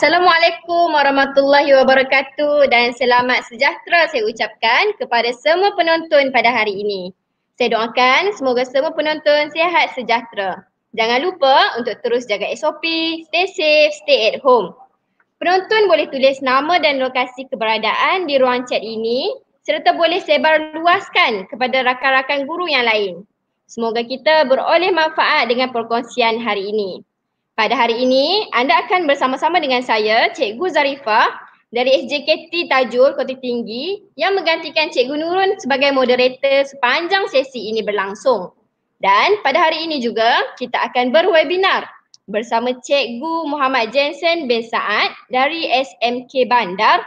Assalamualaikum warahmatullahi wabarakatuh dan selamat sejahtera saya ucapkan kepada semua penonton pada hari ini. Saya doakan semoga semua penonton sihat sejahtera. Jangan lupa untuk terus jaga SOP, stay safe, stay at home. Penonton boleh tulis nama dan lokasi keberadaan di ruang chat ini serta boleh sebar luaskan kepada rakan-rakan guru yang lain. Semoga kita beroleh manfaat dengan perkongsian hari ini. Pada hari ini, anda akan bersama-sama dengan saya, Cikgu Zarifa dari SJKT Tajul Kota Tinggi yang menggantikan Cikgu Nurun sebagai moderator sepanjang sesi ini berlangsung. Dan pada hari ini juga, kita akan berwebinar bersama Cikgu Muhammad Jensen bin Saad dari SMK Bandar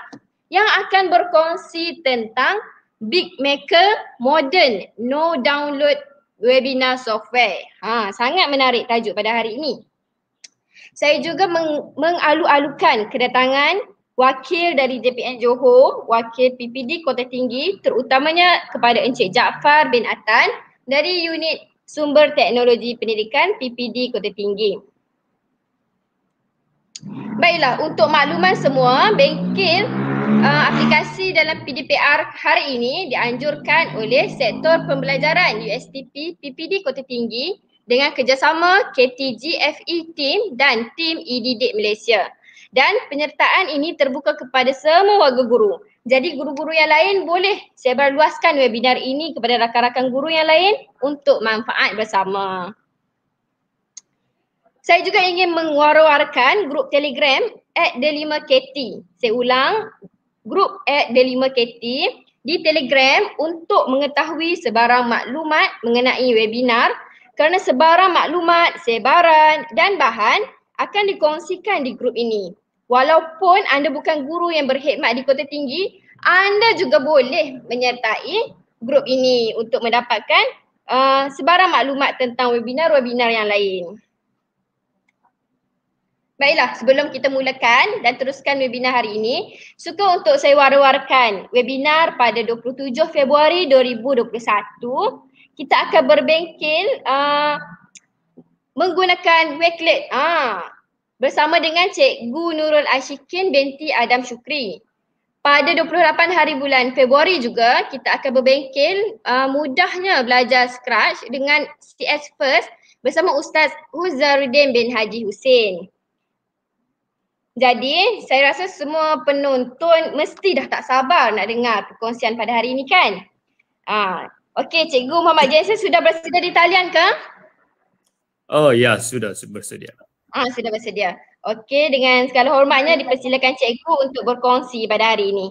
yang akan berkongsi tentang Big Maker Modern No Download Webinar Software. Ha, sangat menarik tajuk pada hari ini saya juga meng, mengalu-alukan kedatangan wakil dari JPN Johor, wakil PPD Kota Tinggi terutamanya kepada Encik Jaafar bin Atan dari unit sumber teknologi pendidikan PPD Kota Tinggi. Baiklah, untuk makluman semua, bengkel uh, aplikasi dalam PDPR hari ini dianjurkan oleh sektor pembelajaran USTP PPD Kota Tinggi dengan kerjasama KTGFE Team dan Team EDDIT Malaysia. Dan penyertaan ini terbuka kepada semua warga guru. Jadi guru-guru yang lain boleh sebarluaskan webinar ini kepada rakan-rakan guru yang lain untuk manfaat bersama. Saya juga ingin mengwar grup Telegram at D5KT. Saya ulang, grup at D5KT di Telegram untuk mengetahui sebarang maklumat mengenai webinar kerana sebarang maklumat, sebaran dan bahan akan dikongsikan di grup ini. Walaupun anda bukan guru yang berkhidmat di Kota Tinggi, anda juga boleh menyertai grup ini untuk mendapatkan uh, sebarang maklumat tentang webinar-webinar yang lain. Baiklah, sebelum kita mulakan dan teruskan webinar hari ini, suka untuk saya war-warkan webinar pada 27 Februari 2021 kita akan berbengkel uh, ah, menggunakan Wakelet uh, bersama dengan Cikgu Nurul Ashikin binti Adam Syukri. Pada 28 hari bulan Februari juga kita akan berbengkel uh, ah, mudahnya belajar Scratch dengan CS First bersama Ustaz Huzaruddin bin Haji Hussein. Jadi saya rasa semua penonton mesti dah tak sabar nak dengar perkongsian pada hari ini kan? Uh, Okey, Cikgu Muhammad Jensen sudah bersedia di talian ke? Oh ya, sudah bersedia. Ah, sudah bersedia. Okey, dengan segala hormatnya dipersilakan Cikgu untuk berkongsi pada hari ini.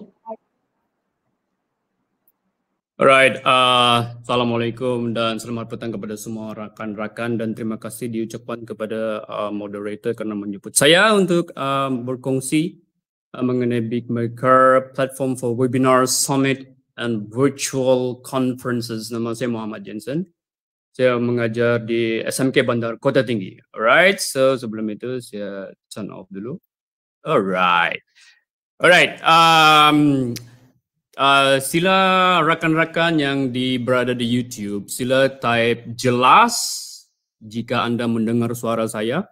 Alright, uh, Assalamualaikum dan selamat petang kepada semua rakan-rakan dan terima kasih diucapkan kepada uh, moderator kerana menyebut saya untuk uh, berkongsi uh, mengenai Big Maker Platform for Webinar Summit and virtual conferences nama saya Muhammad Jensen. Saya mengajar di SMK Bandar Kota Tinggi. Alright, so sebelum itu saya turn off dulu. Alright. Alright, um, uh, sila rakan-rakan yang di, berada di YouTube, sila type jelas jika anda mendengar suara saya.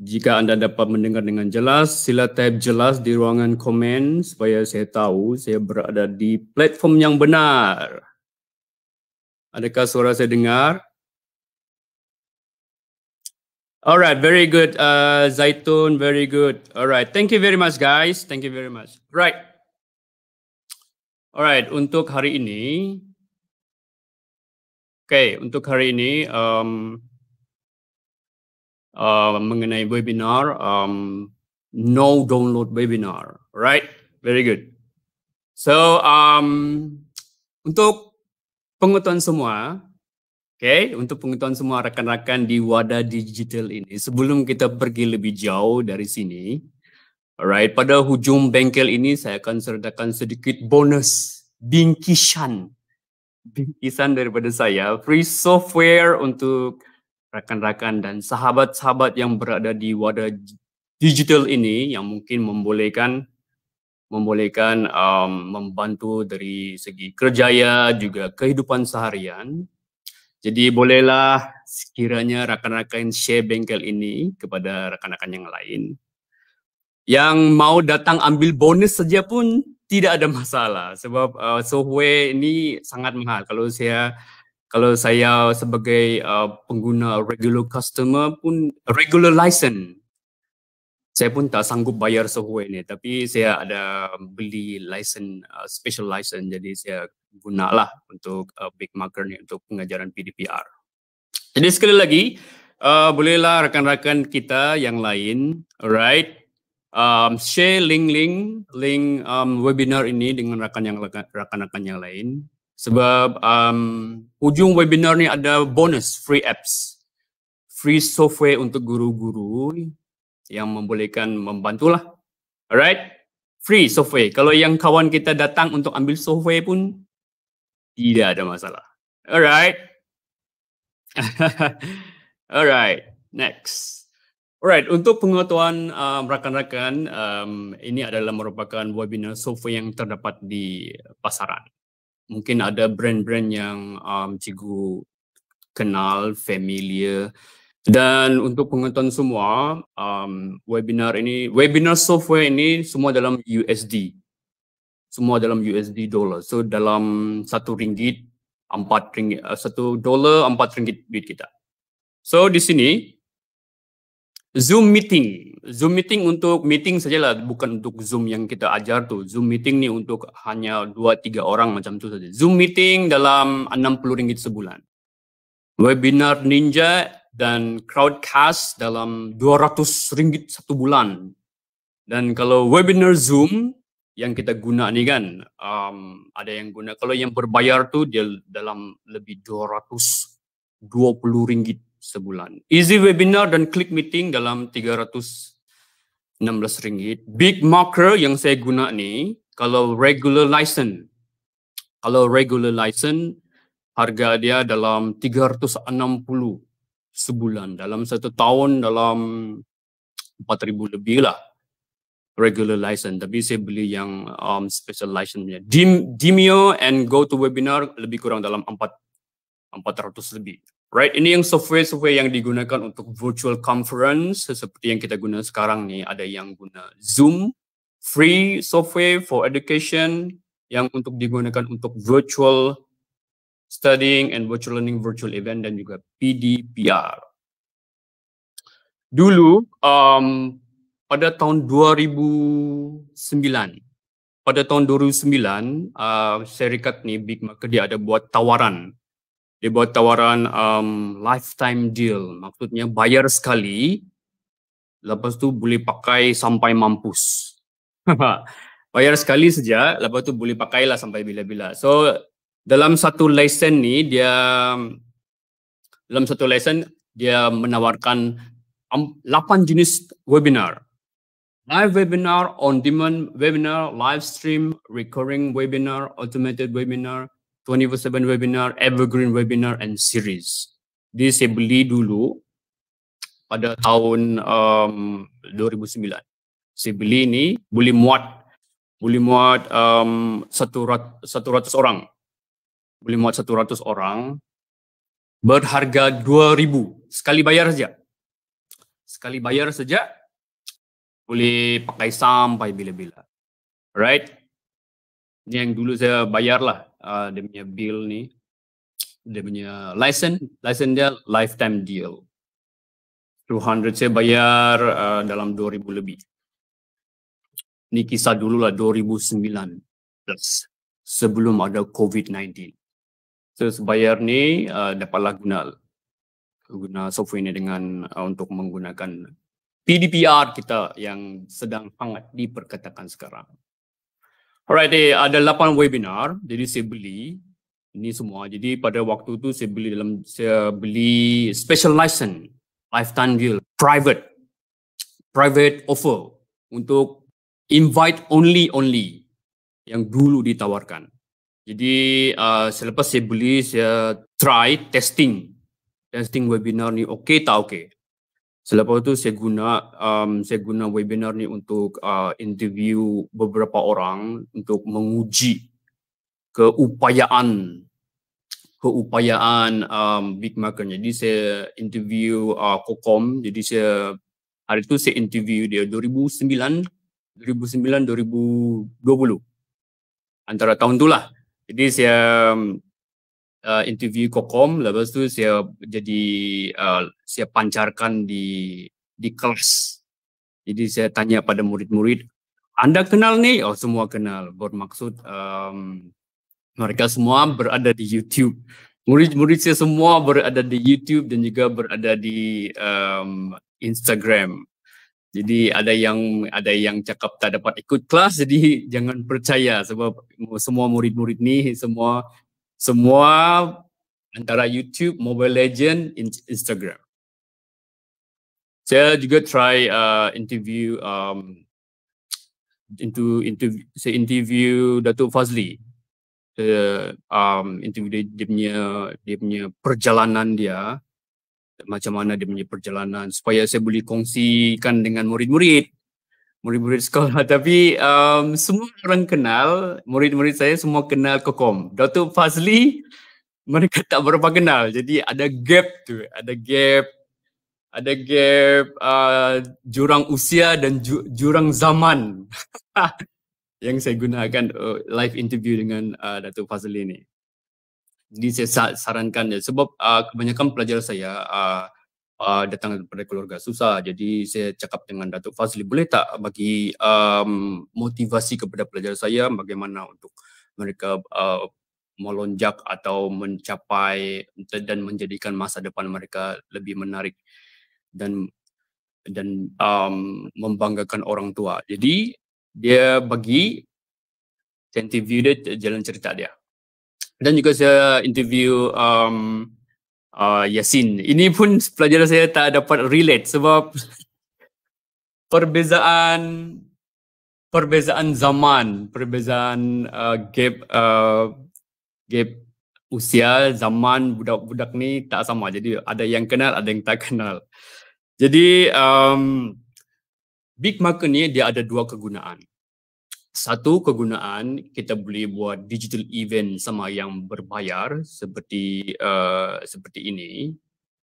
Jika anda dapat mendengar dengan jelas, sila type jelas di ruangan komen supaya saya tahu saya berada di platform yang benar. Adakah suara saya dengar? Alright, very good, uh, Zaitun. Very good. Alright, thank you very much, guys. Thank you very much. Right. Alright, untuk hari ini. Okay, untuk hari ini. Um, uh, mengenai webinar um, no download webinar right very good so um, untuk pengetahuan semua Okay, untuk pengetahuan semua rekan-rekan di wadah digital ini, sebelum kita pergi lebih jauh dari sini, alright, pada hujung bengkel ini saya akan sertakan sedikit bonus bingkisan, bingkisan daripada saya, free software untuk rakan-rakan dan sahabat-sahabat yang berada di wadah digital ini yang mungkin membolehkan membolehkan um, membantu dari segi kerjaya juga kehidupan seharian. Jadi bolehlah sekiranya rakan-rakan share bengkel ini kepada rakan-rakan yang lain. Yang mau datang ambil bonus saja pun tidak ada masalah sebab uh, software ini sangat mahal. Kalau saya kalau saya sebagai uh, pengguna regular customer pun regular license saya pun tak sanggup bayar software ni tapi saya ada beli license uh, special license jadi saya guna lah untuk uh, big marker ni untuk pengajaran PDPR. Jadi sekali lagi uh, bolehlah rakan-rakan kita yang lain alright um share link link link um, webinar ini dengan rakan rakan-rakan yang lain sebab um, ujung webinar ni ada bonus free apps free software untuk guru-guru yang membolehkan membantulah alright free software kalau yang kawan kita datang untuk ambil software pun tidak ada masalah alright alright next alright untuk pengetahuan um, rakan-rakan um, ini adalah merupakan webinar software yang terdapat di pasaran mungkin ada brand-brand yang um, cikgu kenal, familiar. Dan untuk penonton semua, um, webinar ini, webinar software ini semua dalam USD. Semua dalam USD dollar. So dalam satu ringgit, empat ringgit, eh, satu dolar, empat ringgit duit kita. So di sini, Zoom meeting. Zoom meeting untuk meeting sajalah bukan untuk Zoom yang kita ajar tu. Zoom meeting ni untuk hanya 2 3 orang macam tu saja. Zoom meeting dalam RM60 sebulan. Webinar Ninja dan Crowdcast dalam RM200 satu bulan. Dan kalau webinar Zoom yang kita guna ni kan, um, ada yang guna. Kalau yang berbayar tu dia dalam lebih RM220 sebulan. Easy webinar dan click meeting dalam RM316. Big marker yang saya guna ni, kalau regular license, kalau regular license, harga dia dalam 360 sebulan. Dalam satu tahun dalam 4,000 lebih lah regular license. Tapi saya beli yang um, special license punya. Dim, Dimio and go to webinar lebih kurang dalam 4, 400 lebih. Right, ini yang software-software yang digunakan untuk virtual conference seperti yang kita guna sekarang ni. Ada yang guna Zoom, free software for education yang untuk digunakan untuk virtual studying and virtual learning virtual event dan juga PDPR. Dulu um, pada tahun 2009, pada tahun 2009 uh, syarikat ni Big Market dia ada buat tawaran dia buat tawaran um, lifetime deal. Maksudnya bayar sekali, lepas tu boleh pakai sampai mampus. bayar sekali saja, lepas tu boleh pakailah sampai bila-bila. So, dalam satu lesen ni, dia dalam satu lesen, dia menawarkan um, lapan jenis webinar. Live webinar, on demand webinar, live stream, recurring webinar, automated webinar, 24-7 webinar, evergreen webinar and series. Ini saya beli dulu pada tahun um, 2009. Saya beli ini boleh muat boleh muat um, satu, rat, satu ratus orang. Boleh muat satu ratus orang berharga dua ribu. Sekali bayar saja. Sekali bayar saja boleh pakai sampai bila-bila. Right? Ini yang dulu saya bayar lah uh, dia punya bill ni dia punya license license dia lifetime deal 200 saya bayar uh, dalam 2000 lebih ni kisah dululah 2009 plus sebelum ada COVID-19 so bayar ni uh, dapatlah guna guna software ni dengan uh, untuk menggunakan PDPR kita yang sedang hangat diperkatakan sekarang. Alright, eh, ada 8 webinar. Jadi saya beli ini semua. Jadi pada waktu tu saya beli dalam saya beli special license lifetime deal private private offer untuk invite only only yang dulu ditawarkan. Jadi uh, selepas saya beli saya try testing testing webinar ni okey tak okey. Selepas tu saya guna um, saya guna webinar ni untuk uh, interview beberapa orang untuk menguji keupayaan keupayaan um, big maker. Jadi saya interview uh, Kokom. Jadi saya hari tu saya interview dia 2009 2009 2020 antara tahun tu lah. Jadi saya um, uh, interview Kokom lepas tu saya jadi uh, saya pancarkan di di kelas. Jadi saya tanya pada murid-murid, "Anda kenal ni?" Oh, semua kenal. Bermaksud um, mereka semua berada di YouTube. Murid-murid saya semua berada di YouTube dan juga berada di um, Instagram. Jadi ada yang ada yang cakap tak dapat ikut kelas jadi jangan percaya sebab semua murid-murid ni semua semua antara YouTube, Mobile Legend, Instagram. Saya juga try uh, interview um, into interview saya interview Datuk Fazli. Uh, um, interview dia, dia punya dia punya perjalanan dia macam mana dia punya perjalanan supaya saya boleh kongsikan dengan murid-murid murid-murid sekolah tapi um, semua orang kenal murid-murid saya semua kenal Kokom. Dr. Fazli mereka tak berapa kenal. Jadi ada gap tu, ada gap ada gap uh, jurang usia dan ju- jurang zaman yang saya gunakan uh, live interview dengan uh, Dato' Fazli ni. Jadi saya sarankan dia sebab uh, kebanyakan pelajar saya uh, uh, datang daripada keluarga susah. Jadi saya cakap dengan Datuk Fazli, boleh tak bagi um, motivasi kepada pelajar saya bagaimana untuk mereka uh, melonjak atau mencapai dan menjadikan masa depan mereka lebih menarik dan dan um, membanggakan orang tua. Jadi dia bagi interview dia jalan cerita dia. Dan juga saya interview um, uh, Yasin. Ini pun pelajaran saya tak dapat relate sebab perbezaan perbezaan zaman, perbezaan uh, gap uh, gap usia, zaman budak-budak ni tak sama. Jadi ada yang kenal, ada yang tak kenal. Jadi um, Big mac ni dia ada dua kegunaan satu kegunaan kita boleh buat digital event sama yang berbayar seperti uh, seperti ini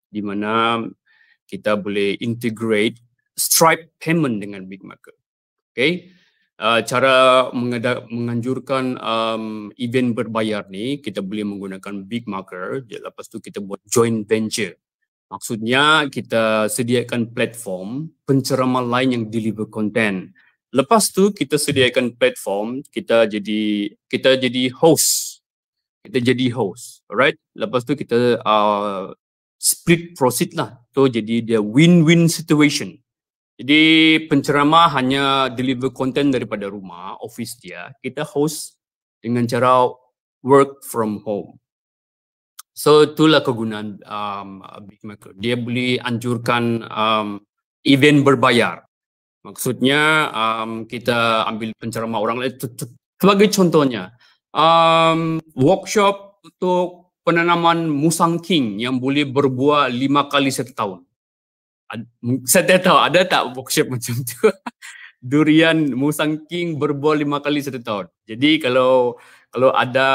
di mana kita boleh integrate Stripe payment dengan Big Bigmarker. Okay. Uh, cara mengada, menganjurkan um, event berbayar ni kita boleh menggunakan big marker lepas tu kita buat joint venture maksudnya kita sediakan platform pencerama lain yang deliver content Lepas tu kita sediakan platform, kita jadi kita jadi host. Kita jadi host. Alright? Lepas tu kita uh, split proceed lah. Tu jadi dia win-win situation. Jadi pencerama hanya deliver content daripada rumah, office dia. Kita host dengan cara work from home. So itulah kegunaan um, Big Micro. Dia boleh anjurkan um, event berbayar. Maksudnya um, kita ambil penceramah orang lain. Sebagai contohnya, um, workshop untuk penanaman musang king yang boleh berbuah lima kali setahun. Saya tak tahu ada tak workshop macam tu. Durian musang king berbuah lima kali setahun. Jadi kalau kalau ada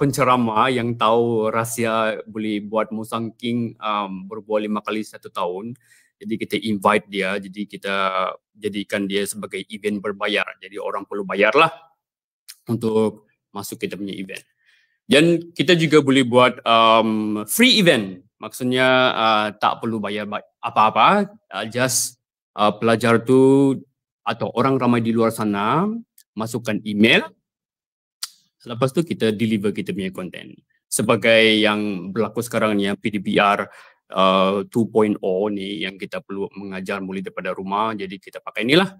penceramah yang tahu rahsia boleh buat musang king um, berbuah lima kali satu tahun, jadi kita invite dia jadi kita jadikan dia sebagai event berbayar jadi orang perlu bayarlah untuk masuk kita punya event dan kita juga boleh buat um, free event maksudnya uh, tak perlu bayar apa-apa uh, just uh, pelajar tu atau orang ramai di luar sana masukkan email lepas tu kita deliver kita punya content sebagai yang berlaku sekarang ni yang PDBR uh, 2.0 ni yang kita perlu mengajar mulai daripada rumah jadi kita pakai inilah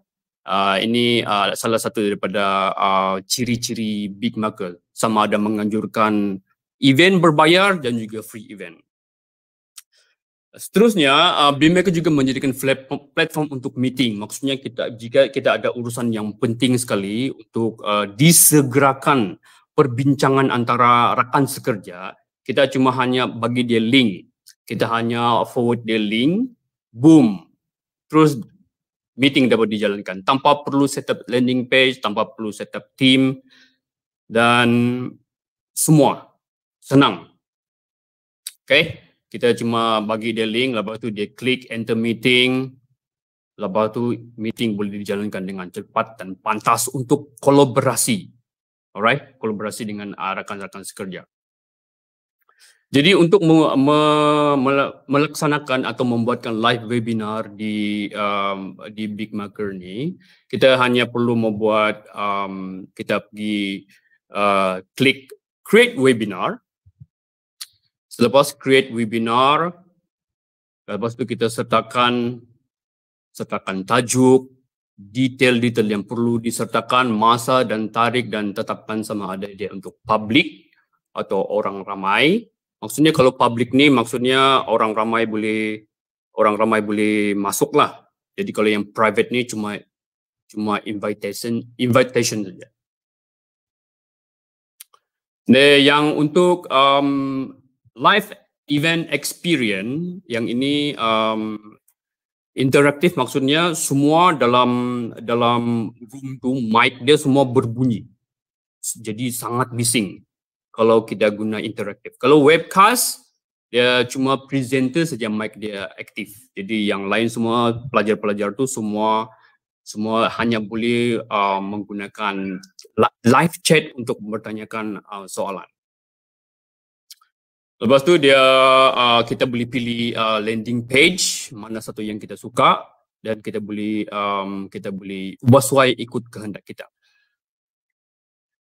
uh, ini uh, salah satu daripada uh, ciri-ciri big market sama ada menganjurkan event berbayar dan juga free event Seterusnya, uh, BIMaker juga menjadikan platform untuk meeting. Maksudnya kita jika kita ada urusan yang penting sekali untuk uh, disegerakan perbincangan antara rakan sekerja, kita cuma hanya bagi dia link kita hanya forward the link, boom, terus meeting dapat dijalankan tanpa perlu set up landing page, tanpa perlu set up team dan semua senang. Okay, kita cuma bagi dia link, lepas tu dia klik enter meeting, lepas tu meeting boleh dijalankan dengan cepat dan pantas untuk kolaborasi. Alright, kolaborasi dengan ah, rakan-rakan sekerja. Jadi untuk me- me- melaksanakan atau membuatkan live webinar di um, di Big Maker ni, kita hanya perlu membuat um, kita pergi uh, klik create webinar. Selepas create webinar, selepas tu kita sertakan sertakan tajuk, detail-detail yang perlu disertakan, masa dan tarik dan tetapkan sama ada dia untuk public atau orang ramai Maksudnya kalau public ni maksudnya orang ramai boleh orang ramai boleh masuk lah. Jadi kalau yang private ni cuma cuma invitation invitation saja. Nah, yang untuk um, live event experience yang ini um, interaktif maksudnya semua dalam dalam room tu mic dia semua berbunyi. Jadi sangat bising kalau kita guna interaktif. Kalau webcast, dia cuma presenter saja mic dia aktif. Jadi yang lain semua pelajar-pelajar tu semua semua hanya boleh uh, menggunakan live chat untuk bertanyakan uh, soalan. Lepas tu dia uh, kita boleh pilih uh, landing page mana satu yang kita suka dan kita boleh um, kita boleh ubah ikut kehendak kita.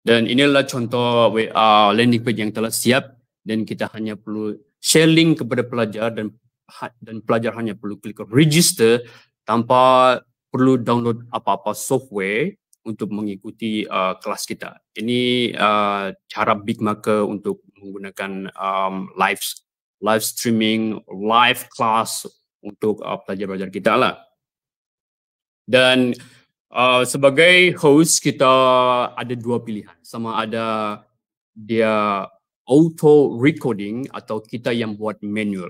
Dan inilah contoh WA landing page yang telah siap dan kita hanya perlu share link kepada pelajar dan ha-, dan pelajar hanya perlu klik register tanpa perlu download apa-apa software untuk mengikuti uh, kelas kita. Ini uh, cara Big Maker untuk menggunakan um, live live streaming live class untuk uh, pelajar-pelajar kita lah. Dan Uh, sebagai host kita ada dua pilihan sama ada dia auto recording atau kita yang buat manual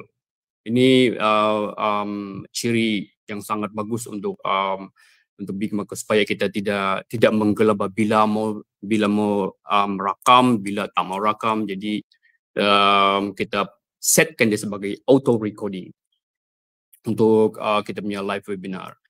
ini uh, um, ciri yang sangat bagus untuk um, untuk big market supaya kita tidak tidak menggelabah bila mau bila mau um, rakam bila tak mau rakam jadi um, kita setkan dia sebagai auto recording untuk uh, kita punya live webinar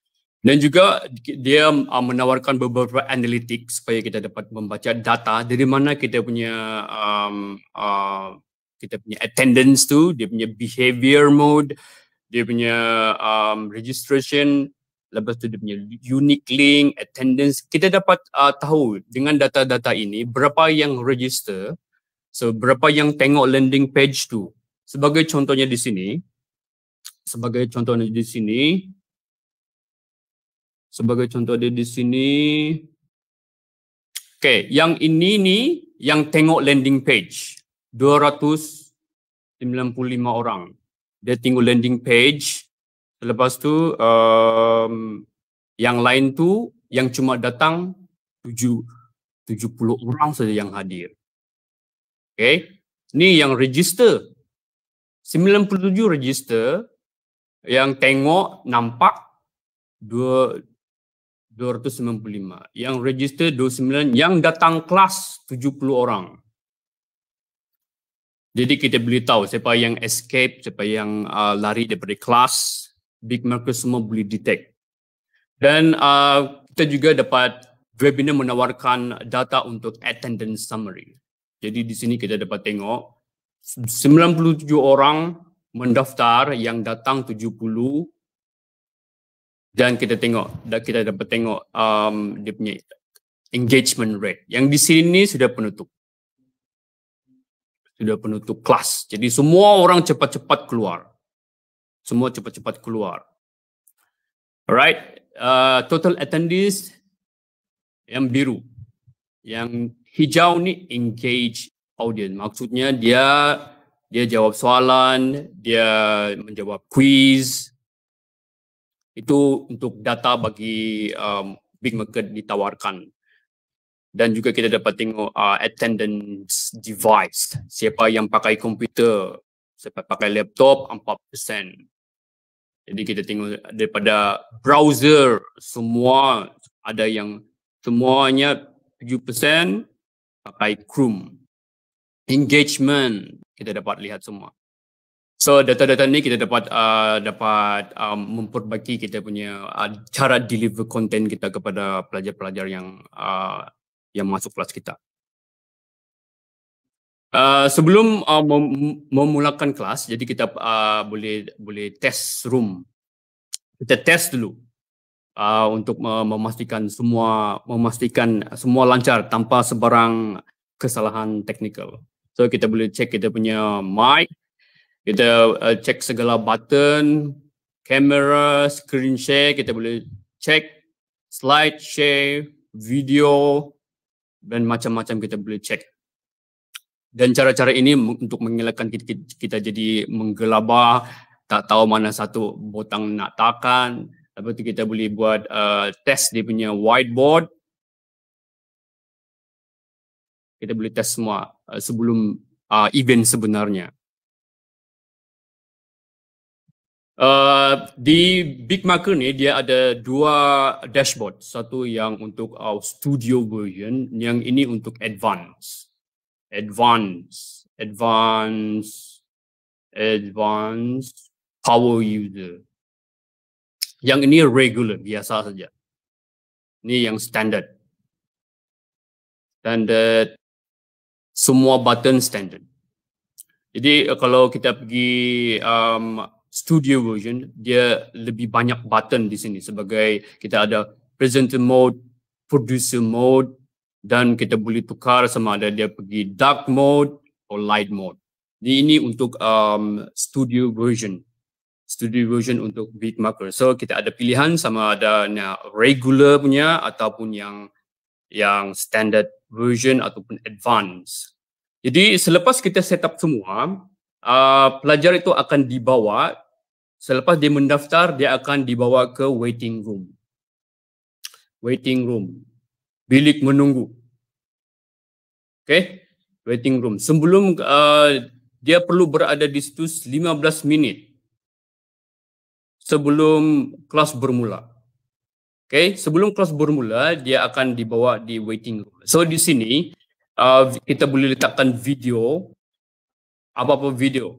dan juga dia uh, menawarkan beberapa analitik supaya kita dapat membaca data dari mana kita punya um, uh, kita punya attendance tu dia punya behavior mode dia punya um, registration lepas tu dia punya unique link attendance kita dapat uh, tahu dengan data-data ini berapa yang register so berapa yang tengok landing page tu sebagai contohnya di sini sebagai contohnya di sini Sebagai contoh dia di sini. okay, yang ini ni yang tengok landing page. 295 orang. Dia tengok landing page. Lepas tu um, yang lain tu yang cuma datang 7 70 orang saja yang hadir. Okay, Ni yang register. 97 register yang tengok nampak 295. Yang register 29, yang datang kelas 70 orang. Jadi kita boleh tahu siapa yang escape, siapa yang uh, lari daripada kelas, big market semua boleh detect. Dan uh, kita juga dapat webinar menawarkan data untuk attendance summary. Jadi di sini kita dapat tengok 97 orang mendaftar yang datang dan kita tengok dan kita dapat tengok um, dia punya engagement rate yang di sini ni sudah penutup sudah penutup kelas jadi semua orang cepat-cepat keluar semua cepat-cepat keluar alright uh, total attendees yang biru yang hijau ni engage audience maksudnya dia dia jawab soalan dia menjawab quiz itu untuk data bagi um, big market ditawarkan. Dan juga kita dapat tengok uh, attendance device. Siapa yang pakai komputer, siapa pakai laptop 4%. Jadi kita tengok daripada browser semua ada yang semuanya 7% pakai Chrome. Engagement kita dapat lihat semua. So data-data ni kita dapat uh, dapat um, memperbaiki kita punya uh, cara deliver content kita kepada pelajar-pelajar yang uh, yang masuk kelas kita. Uh, sebelum uh, mem- memulakan kelas, jadi kita uh, boleh boleh test room. Kita test dulu uh, untuk memastikan semua memastikan semua lancar tanpa sebarang kesalahan teknikal. So kita boleh cek kita punya mic kita uh, check segala button kamera screen share kita boleh check slide share video dan macam-macam kita boleh check dan cara-cara ini untuk mengelakkan kita, kita jadi menggelabah tak tahu mana satu botang nak tekan lepas tu kita boleh buat uh, test dia punya whiteboard kita boleh test semua uh, sebelum uh, event sebenarnya Uh, di Big Maker ni dia ada dua dashboard. Satu yang untuk our studio version, yang ini untuk advance. Advance, advance, advance power user. Yang ini regular, biasa saja. Ini yang standard. Standard, semua button standard. Jadi uh, kalau kita pergi um, studio version dia lebih banyak button di sini sebagai kita ada presenter mode, producer mode dan kita boleh tukar sama ada dia pergi dark mode atau light mode. Di ini untuk um, studio version. Studio version untuk beat marker. So kita ada pilihan sama ada yang regular punya ataupun yang yang standard version ataupun advance. Jadi selepas kita set up semua, uh, pelajar itu akan dibawa Selepas dia mendaftar, dia akan dibawa ke waiting room. Waiting room. Bilik menunggu. Okay. Waiting room. Sebelum uh, dia perlu berada di situ 15 minit. Sebelum kelas bermula. Okay. Sebelum kelas bermula, dia akan dibawa di waiting room. So di sini, uh, kita boleh letakkan video. Apa-apa video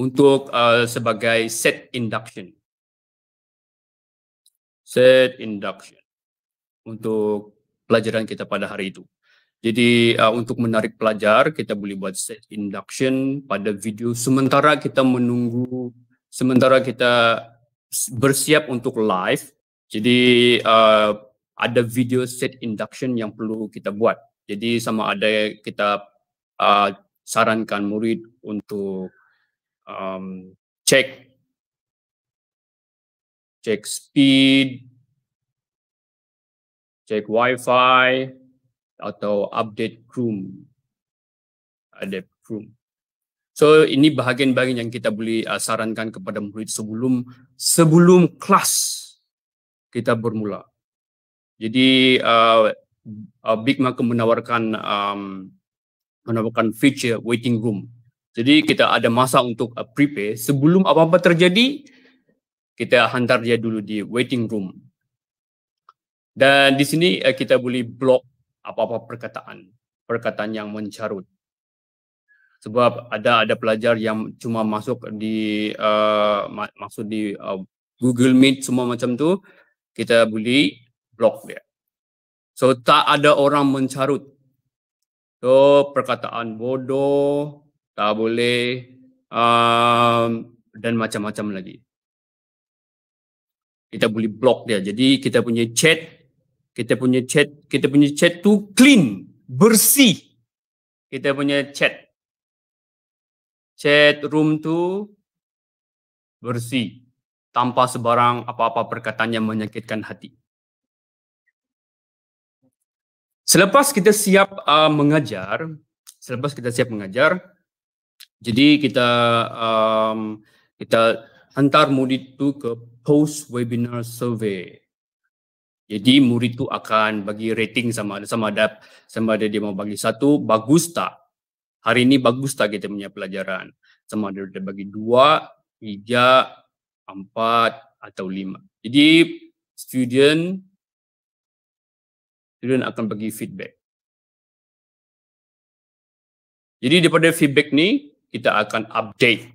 untuk uh, sebagai set induction. Set induction untuk pelajaran kita pada hari itu. Jadi uh, untuk menarik pelajar, kita boleh buat set induction pada video sementara kita menunggu, sementara kita bersiap untuk live. Jadi uh, ada video set induction yang perlu kita buat. Jadi sama ada kita uh, sarankan murid untuk um, check check speed check wifi atau update chrome update chrome so ini bahagian-bahagian yang kita boleh uh, sarankan kepada murid sebelum sebelum kelas kita bermula jadi uh, uh, big market menawarkan um, menawarkan feature waiting room jadi kita ada masa untuk uh, prepare sebelum apa-apa terjadi kita hantar dia dulu di waiting room. Dan di sini uh, kita boleh block apa-apa perkataan, perkataan yang mencarut. Sebab ada ada pelajar yang cuma masuk di uh, ma- maksud di uh, Google Meet semua macam tu kita boleh block dia. So tak ada orang mencarut. So perkataan bodoh, tak boleh um, dan macam-macam lagi. Kita boleh block dia. Jadi kita punya chat, kita punya chat, kita punya chat tu clean, bersih. Kita punya chat. Chat room tu bersih. Tanpa sebarang apa-apa perkataan yang menyakitkan hati. Selepas kita siap uh, mengajar, selepas kita siap mengajar, jadi kita um, kita hantar murid tu ke post webinar survey. Jadi murid tu akan bagi rating sama ada sama ada sama ada dia mau bagi satu bagus tak? Hari ini bagus tak kita punya pelajaran? Sama ada dia bagi dua, tiga, empat atau lima. Jadi student student akan bagi feedback. Jadi daripada feedback ni, kita akan update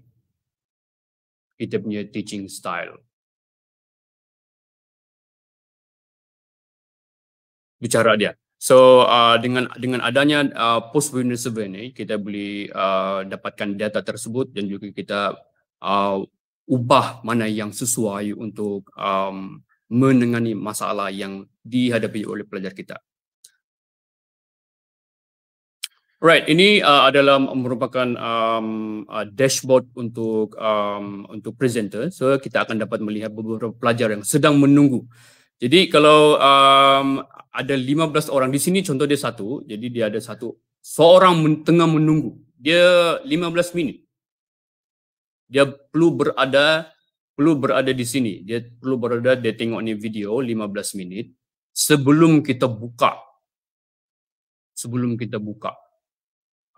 kita punya teaching style. Bicara dia. So uh, dengan dengan adanya uh, post winner survey ni kita boleh uh, dapatkan data tersebut dan juga kita uh, ubah mana yang sesuai untuk um, menangani masalah yang dihadapi oleh pelajar kita. Right, ini uh, adalah merupakan um, uh, dashboard untuk um, untuk presenter. So kita akan dapat melihat beberapa pelajar yang sedang menunggu. Jadi kalau um, ada 15 orang di sini, contoh dia satu, jadi dia ada satu seorang men- tengah menunggu. Dia 15 minit. Dia perlu berada perlu berada di sini. Dia perlu berada dia tengok ni video 15 minit sebelum kita buka. Sebelum kita buka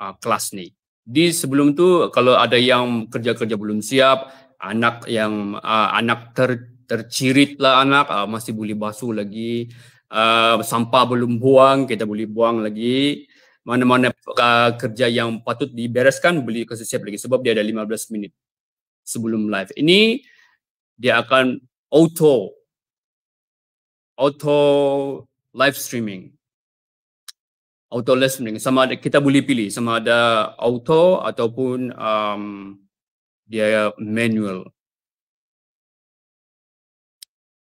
uh, kelas ni. Di sebelum tu kalau ada yang kerja-kerja belum siap, anak yang uh, anak ter, tercirit lah anak uh, masih boleh basuh lagi, uh, sampah belum buang kita boleh buang lagi. Mana-mana uh, kerja yang patut dibereskan boleh kasi siap lagi sebab dia ada 15 minit sebelum live. Ini dia akan auto auto live streaming auto listening sama ada kita boleh pilih sama ada auto ataupun um, dia manual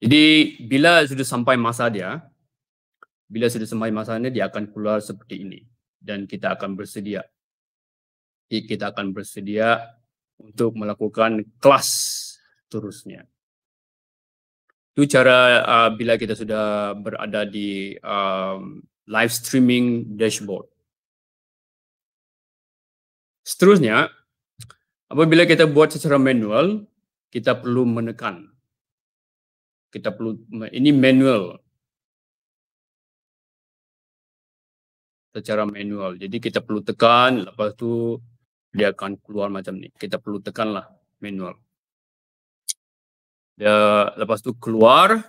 jadi bila sudah sampai masa dia bila sudah sampai masanya dia akan keluar seperti ini dan kita akan bersedia jadi kita akan bersedia untuk melakukan kelas terusnya itu cara uh, bila kita sudah berada di um, live streaming dashboard. Seterusnya, apabila kita buat secara manual, kita perlu menekan. Kita perlu ini manual. secara manual. Jadi kita perlu tekan, lepas tu dia akan keluar macam ni. Kita perlu tekanlah manual. Dia lepas tu keluar,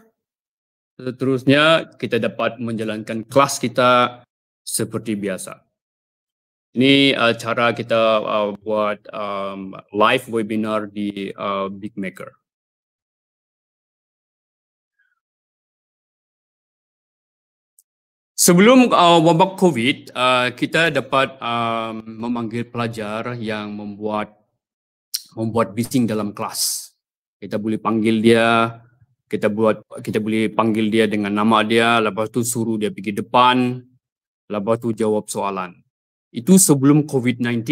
Seterusnya, kita dapat menjalankan kelas kita seperti biasa. Ini uh, cara kita uh, buat um, live webinar di uh, BigMaker. Sebelum uh, wabak COVID, uh, kita dapat um, memanggil pelajar yang membuat membuat bising dalam kelas. Kita boleh panggil dia kita buat kita boleh panggil dia dengan nama dia lepas tu suruh dia pergi depan lepas tu jawab soalan itu sebelum covid-19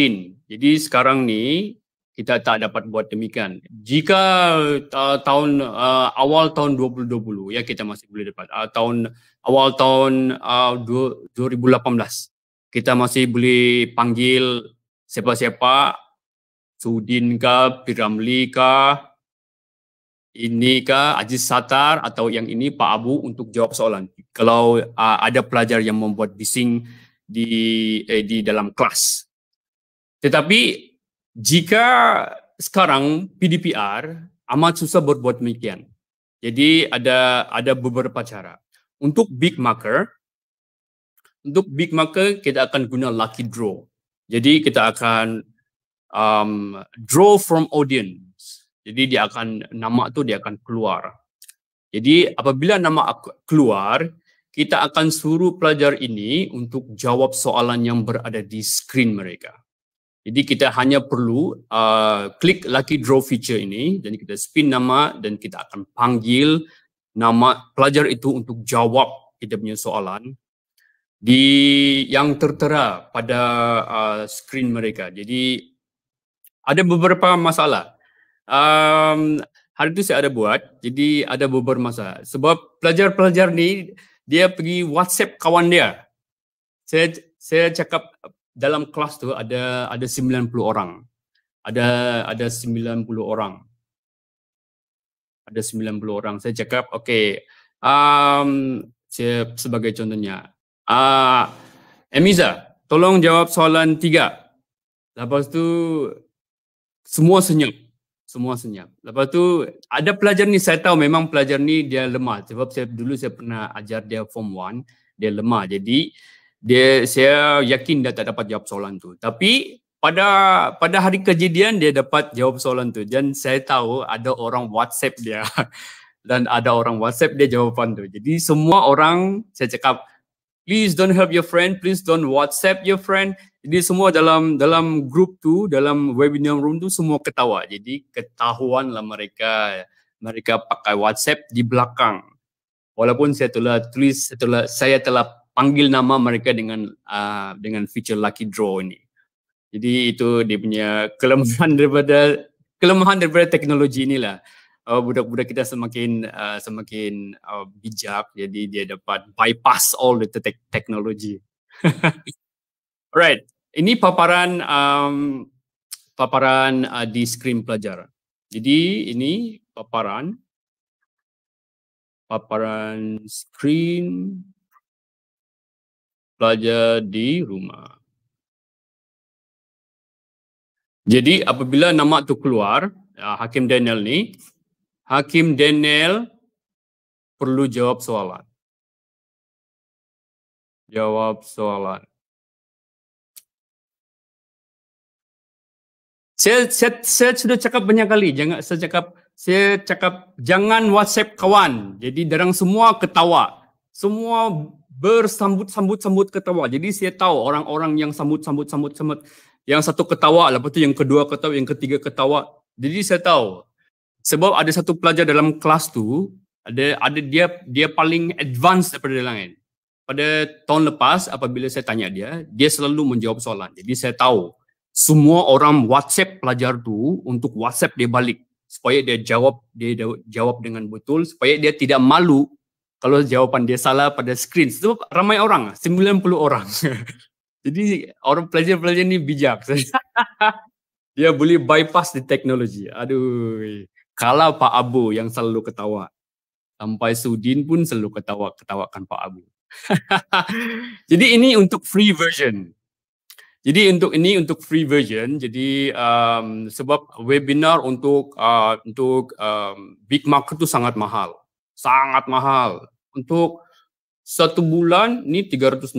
jadi sekarang ni kita tak dapat buat demikian jika uh, tahun uh, awal tahun 2020 ya kita masih boleh dapat uh, tahun awal tahun uh, 2018 kita masih boleh panggil siapa-siapa Sudin ke Piramli kah ini inikah Aziz Satar atau yang ini Pak Abu untuk jawab soalan. Kalau uh, ada pelajar yang membuat bising di eh, di dalam kelas. Tetapi jika sekarang PDPR amat susah berbuat demikian. Jadi ada ada beberapa cara. Untuk big marker untuk big marker kita akan guna lucky draw. Jadi kita akan um, draw from audience. Jadi dia akan nama tu dia akan keluar. Jadi apabila nama keluar, kita akan suruh pelajar ini untuk jawab soalan yang berada di skrin mereka. Jadi kita hanya perlu uh, klik lucky draw feature ini dan kita spin nama dan kita akan panggil nama pelajar itu untuk jawab kita punya soalan di yang tertera pada uh, skrin mereka. Jadi ada beberapa masalah um, hari tu saya ada buat jadi ada beberapa masa sebab pelajar-pelajar ni dia pergi WhatsApp kawan dia saya saya cakap dalam kelas tu ada ada 90 orang ada ada 90 orang ada 90 orang saya cakap okey um, saya sebagai contohnya uh, Emiza tolong jawab soalan tiga lepas tu semua senyum semua senyap. Lepas tu ada pelajar ni saya tahu memang pelajar ni dia lemah sebab saya dulu saya pernah ajar dia form 1 dia lemah jadi dia saya yakin dia tak dapat jawab soalan tu. Tapi pada pada hari kejadian dia dapat jawab soalan tu dan saya tahu ada orang WhatsApp dia dan ada orang WhatsApp dia jawapan tu. Jadi semua orang saya cakap please don't help your friend, please don't WhatsApp your friend. Jadi semua dalam dalam group tu, dalam webinar room tu semua ketawa. Jadi ketahuanlah mereka mereka pakai WhatsApp di belakang. Walaupun saya telah tulis saya telah saya telah panggil nama mereka dengan uh, dengan feature lucky draw ini. Jadi itu dia punya kelemahan daripada kelemahan daripada teknologi inilah. Uh, budak-budak kita semakin uh, semakin uh, bijak jadi dia dapat bypass all the te- teknologi. Alright ini paparan um, paparan uh, di skrin pelajar. Jadi ini paparan paparan skrin pelajar di rumah. Jadi apabila nama tu keluar uh, Hakim Daniel ni, Hakim Daniel perlu jawab soalan. Jawab soalan. Saya, saya, saya sudah cakap banyak kali. Jangan saya cakap saya cakap jangan WhatsApp kawan. Jadi derang semua ketawa. Semua bersambut-sambut-sambut ketawa. Jadi saya tahu orang-orang yang sambut-sambut-sambut-sambut yang satu ketawa, lepas tu yang kedua ketawa, yang ketiga ketawa. Jadi saya tahu sebab ada satu pelajar dalam kelas tu ada ada dia dia paling advance daripada yang lain. Pada tahun lepas apabila saya tanya dia, dia selalu menjawab soalan. Jadi saya tahu semua orang WhatsApp pelajar tu untuk WhatsApp dia balik supaya dia jawab dia jawab dengan betul supaya dia tidak malu kalau jawapan dia salah pada screen sebab ramai orang 90 orang jadi orang pelajar-pelajar ni bijak dia boleh bypass di teknologi aduh kalau Pak Abu yang selalu ketawa sampai Sudin pun selalu ketawa ketawakan Pak Abu jadi ini untuk free version Jadi untuk ini untuk free version, jadi um, sebab webinar untuk uh, untuk um, big market itu sangat mahal, sangat mahal. Untuk satu bulan ini 360.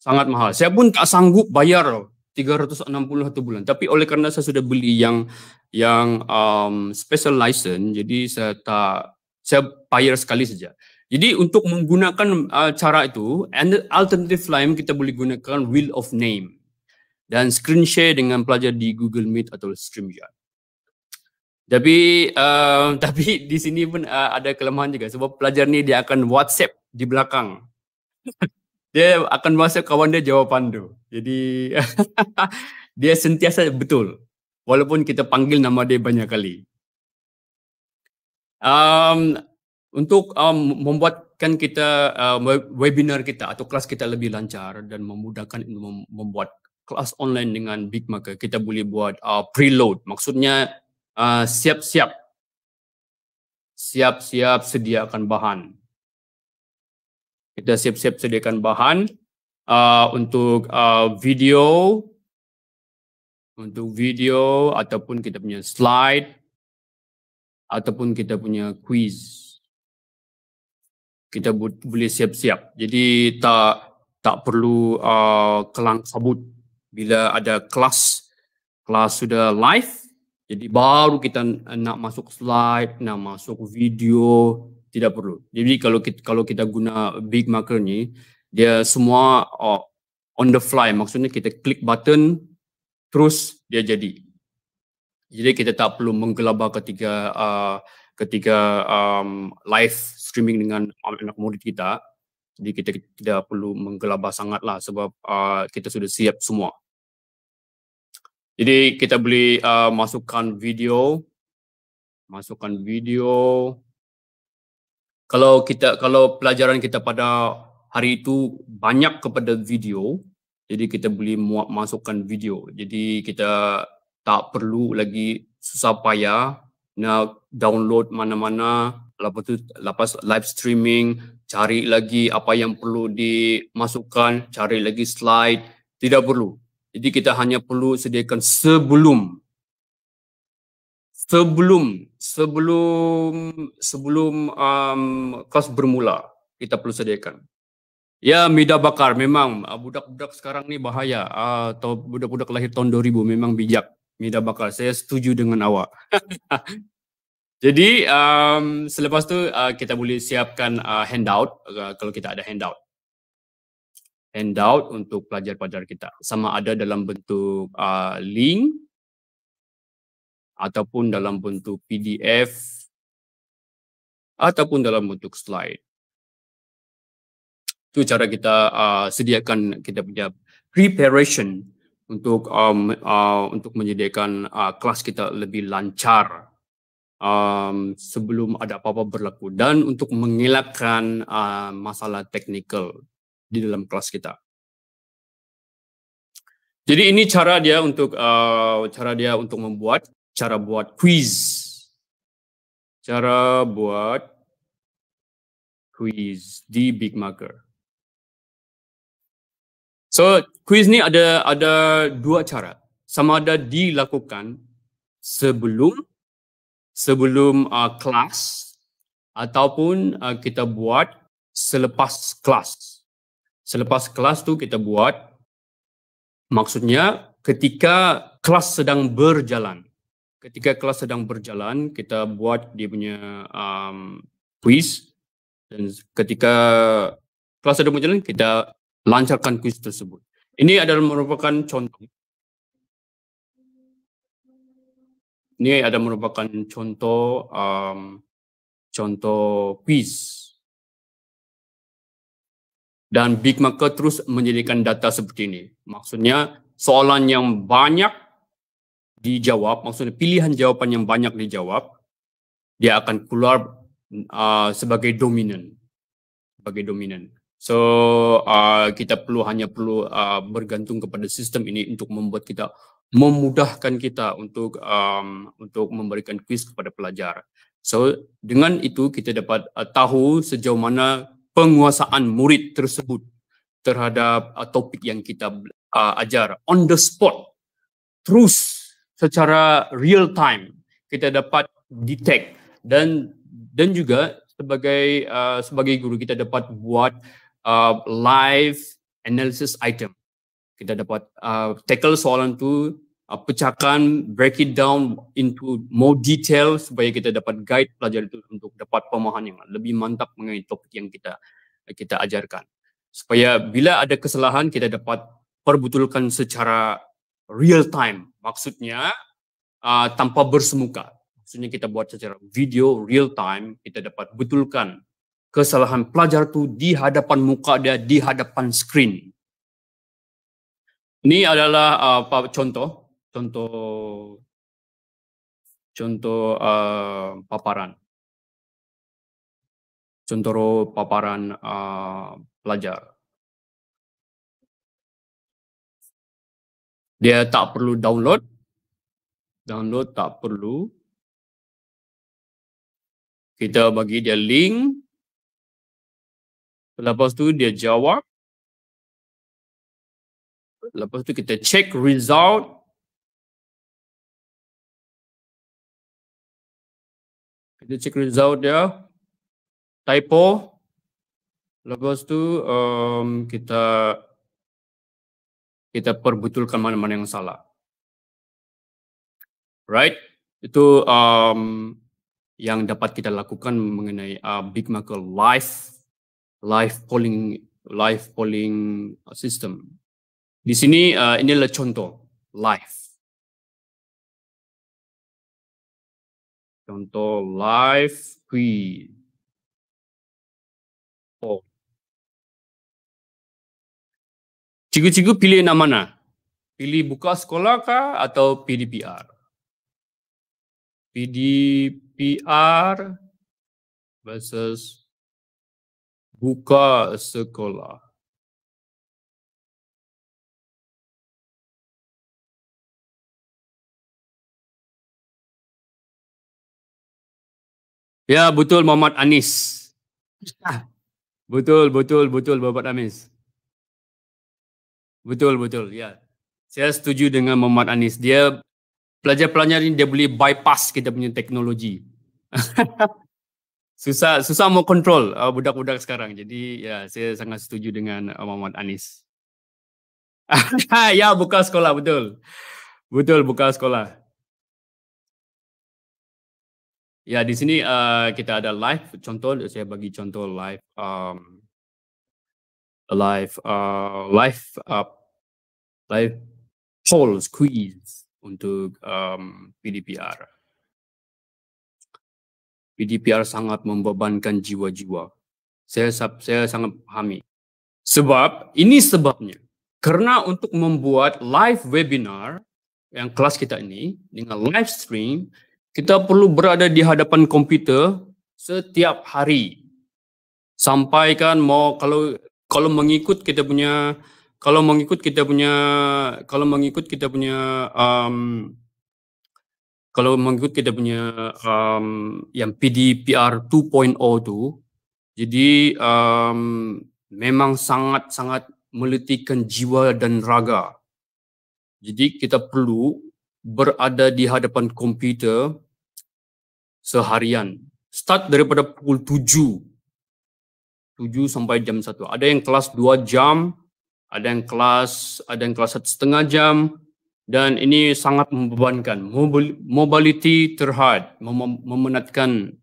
Sangat mahal. Saya pun tak sanggup bayar 360 satu bulan. Tapi oleh karena saya sudah beli yang yang um, special license, jadi saya tak saya bayar sekali saja. Jadi untuk menggunakan uh, cara itu, and alternative lain kita boleh gunakan wheel of name dan screen share dengan pelajar di Google Meet atau Streamyard. Tapi uh, tapi di sini pun uh, ada kelemahan juga sebab pelajar ni dia akan WhatsApp di belakang. dia akan WhatsApp kawan dia jawapan tu. Jadi dia sentiasa betul walaupun kita panggil nama dia banyak kali. Um, untuk um, membuatkan kita uh, webinar kita atau kelas kita lebih lancar dan memudahkan untuk membuat kelas online dengan Big Maker, kita boleh buat uh, preload. Maksudnya uh, siap-siap, uh, siap-siap sediakan bahan. Kita siap-siap sediakan bahan uh, untuk uh, video, untuk video ataupun kita punya slide ataupun kita punya quiz kita bu- boleh siap-siap. Jadi tak tak perlu uh, kelang sabut bila ada kelas kelas sudah live. Jadi baru kita nak masuk slide, nak masuk video tidak perlu. Jadi kalau kita, kalau kita guna big marker ni, dia semua uh, on the fly. Maksudnya kita klik button terus dia jadi. Jadi kita tak perlu menggelabah ketika uh, ketika um, live streaming dengan anak-anak murid kita. Jadi kita tidak perlu menggelabah sangatlah sebab uh, kita sudah siap semua. Jadi kita boleh ah, uh, masukkan video. Masukkan video. Kalau kita kalau pelajaran kita pada hari itu banyak kepada video, jadi kita boleh muat masukkan video. Jadi kita tak perlu lagi susah payah nak download mana-mana lepas tu lepas live streaming cari lagi apa yang perlu dimasukkan cari lagi slide tidak perlu jadi kita hanya perlu sediakan sebelum sebelum sebelum sebelum um, kelas bermula kita perlu sediakan ya mida bakar memang uh, budak-budak sekarang ni bahaya atau uh, budak-budak lahir tahun 2000 memang bijak mida bakar saya setuju dengan awak Jadi um, selepas tu uh, kita boleh siapkan uh, handout uh, kalau kita ada handout. Handout untuk pelajar-pelajar kita. Sama ada dalam bentuk uh, link ataupun dalam bentuk PDF ataupun dalam bentuk slide. Itu cara kita uh, sediakan kita punya preparation untuk um, uh, untuk menyediakan uh, kelas kita lebih lancar um, sebelum ada apa-apa berlaku dan untuk mengelakkan uh, masalah teknikal di dalam kelas kita. Jadi ini cara dia untuk uh, cara dia untuk membuat cara buat quiz. Cara buat quiz di Big Marker. So, quiz ni ada ada dua cara. Sama ada dilakukan sebelum sebelum uh, kelas ataupun uh, kita buat selepas kelas. Selepas kelas tu kita buat maksudnya ketika kelas sedang berjalan. Ketika kelas sedang berjalan, kita buat dia punya um, quiz dan ketika kelas sedang berjalan kita lancarkan quiz tersebut. Ini adalah merupakan contoh Ini ada merupakan contoh um, contoh quiz dan big maker terus menyediakan data seperti ini maksudnya soalan yang banyak dijawab maksudnya pilihan jawapan yang banyak dijawab dia akan keluar uh, sebagai dominan sebagai dominan so uh, kita perlu hanya perlu uh, bergantung kepada sistem ini untuk membuat kita memudahkan kita untuk um, untuk memberikan kuis kepada pelajar. So dengan itu kita dapat uh, tahu sejauh mana penguasaan murid tersebut terhadap uh, topik yang kita uh, ajar on the spot terus secara real time kita dapat detect dan dan juga sebagai uh, sebagai guru kita dapat buat uh, live analysis item kita dapat uh, tackle soalan tu, uh, pecahkan, break it down into more detail supaya kita dapat guide pelajar itu untuk dapat pemahaman yang lebih mantap mengenai topik yang kita kita ajarkan. Supaya bila ada kesalahan kita dapat perbetulkan secara real time. Maksudnya uh, tanpa bersemuka. Maksudnya kita buat secara video real time kita dapat betulkan kesalahan pelajar tu di hadapan muka dia di hadapan screen ini adalah apa uh, contoh contoh contoh uh, paparan contoh paparan uh, pelajar. Dia tak perlu download. Download tak perlu. Kita bagi dia link. Lepas tu dia jawab lepas tu kita check result kita check result dia typo lepas tu um, kita kita perbetulkan mana-mana yang salah right itu um, yang dapat kita lakukan mengenai uh, big macro life live polling life polling system Di sini uh, ini adalah contoh live. Contoh live quiz. Oh. Cikgu-cikgu pilih nama mana? Pilih buka sekolah kah atau PDPR? PDPR versus buka sekolah. Ya, betul Muhammad Anis. Ah. Betul, betul, betul Muhammad Anis. Betul, betul. Ya. Saya setuju dengan Muhammad Anis. Dia pelajar-pelajar ini dia boleh bypass kita punya teknologi. susah susah mau kontrol uh, budak-budak sekarang. Jadi ya, saya sangat setuju dengan uh, Muhammad Anis. ya, buka sekolah betul. Betul buka sekolah. Ya di sini uh, kita ada live contoh eh, saya bagi contoh live um, live uh, live uh, live poll, quiz untuk um, PDPR. PDPR sangat membebankan jiwa-jiwa. Saya saya sangat pahami. Sebab ini sebabnya. Karena untuk membuat live webinar yang kelas kita ini dengan live stream kita perlu berada di hadapan komputer setiap hari Sampai kan, mau kalau kalau mengikut kita punya kalau mengikut kita punya kalau mengikut kita punya um, kalau mengikut kita punya um, yang PDPR 2.0 tu jadi um, memang sangat-sangat meletihkan jiwa dan raga. Jadi kita perlu berada di hadapan komputer seharian. Start daripada pukul 7. 7 sampai jam 1. Ada yang kelas 2 jam, ada yang kelas ada yang kelas 1 setengah jam dan ini sangat membebankan. Mobility terhad, mem- memenatkan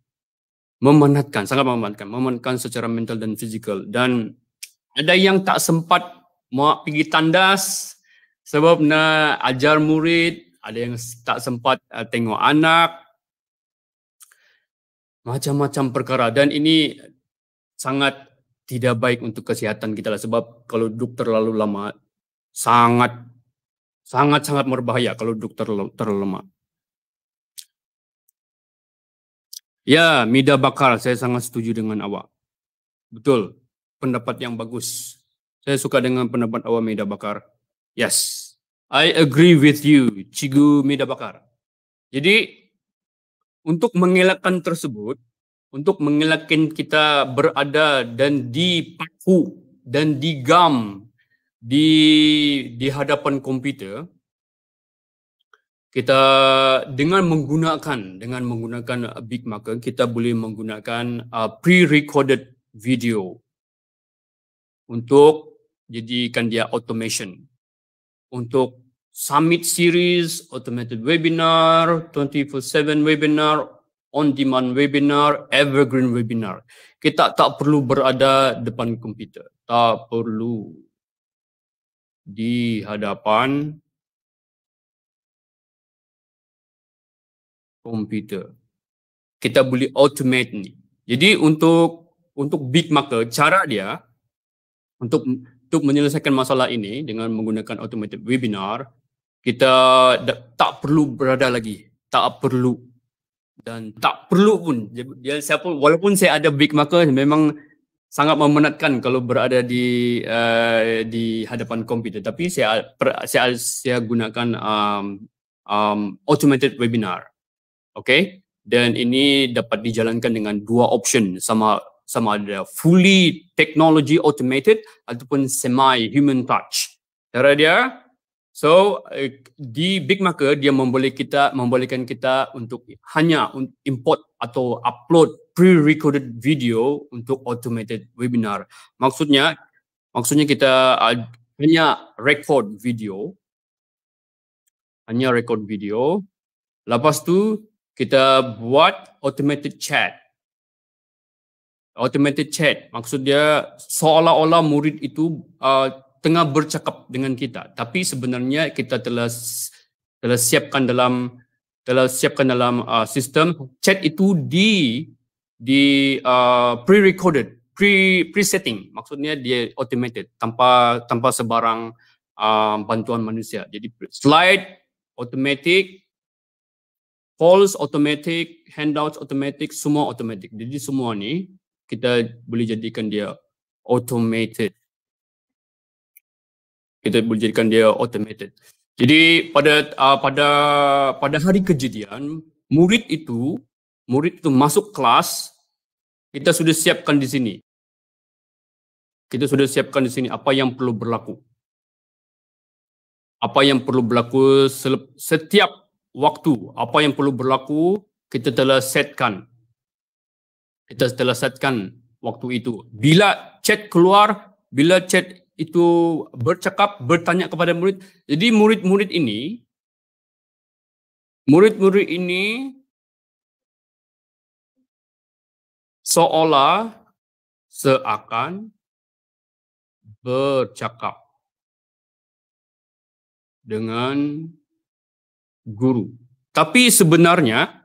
memenatkan, sangat memenatkan, memenatkan secara mental dan fizikal dan ada yang tak sempat mau pergi tandas sebab nak ajar murid, ada yang tak sempat uh, tengok anak macam-macam perkara dan ini sangat tidak baik untuk kesehatan kita lah sebab kalau duduk terlalu lama sangat sangat sangat berbahaya kalau duduk terlalu lama ya mida bakar saya sangat setuju dengan awak betul pendapat yang bagus saya suka dengan pendapat awak mida bakar yes I agree with you, Cigu Mida Bakar. Jadi, untuk mengelakkan tersebut, untuk mengelakkan kita berada dan dipaku dan digam di di hadapan komputer, kita dengan menggunakan dengan menggunakan uh, big marker kita boleh menggunakan uh, pre-recorded video untuk jadikan dia automation untuk summit series, automated webinar, 24/7 webinar, on demand webinar, evergreen webinar. Kita tak perlu berada depan komputer, tak perlu di hadapan komputer. Kita boleh automate ni. Jadi untuk untuk big market cara dia untuk untuk menyelesaikan masalah ini dengan menggunakan automated webinar, kita tak perlu berada lagi. Tak perlu. Dan tak perlu pun. Dia, siapa, walaupun saya ada big marker, memang sangat memenatkan kalau berada di uh, di hadapan komputer. Tapi saya per, saya, saya gunakan um, um, automated webinar. Okay? Dan ini dapat dijalankan dengan dua option. Sama sama ada fully technology automated ataupun semi human touch. Cara dia, so eh, di Big Maker dia memboleh kita membolehkan kita untuk hanya import atau upload pre-recorded video untuk automated webinar. Maksudnya, maksudnya kita hanya record video, hanya record video. Lepas tu kita buat automated chat automated chat. Maksud dia seolah-olah murid itu uh, tengah bercakap dengan kita. Tapi sebenarnya kita telah telah siapkan dalam telah siapkan dalam uh, sistem chat itu di di uh, pre-recorded, pre pre-setting. Maksudnya dia automated tanpa tanpa sebarang uh, bantuan manusia. Jadi slide automatic calls automatic, handouts automatic, semua automatic. Jadi semua ni kita boleh jadikan dia automated. Kita boleh jadikan dia automated. Jadi pada uh, pada pada hari kejadian murid itu murid itu masuk kelas kita sudah siapkan di sini. Kita sudah siapkan di sini apa yang perlu berlaku. Apa yang perlu berlaku setiap waktu, apa yang perlu berlaku kita telah setkan kita selesaikan waktu itu. Bila chat keluar, bila chat itu bercakap, bertanya kepada murid. Jadi murid-murid ini, murid-murid ini seolah seakan bercakap dengan guru. Tapi sebenarnya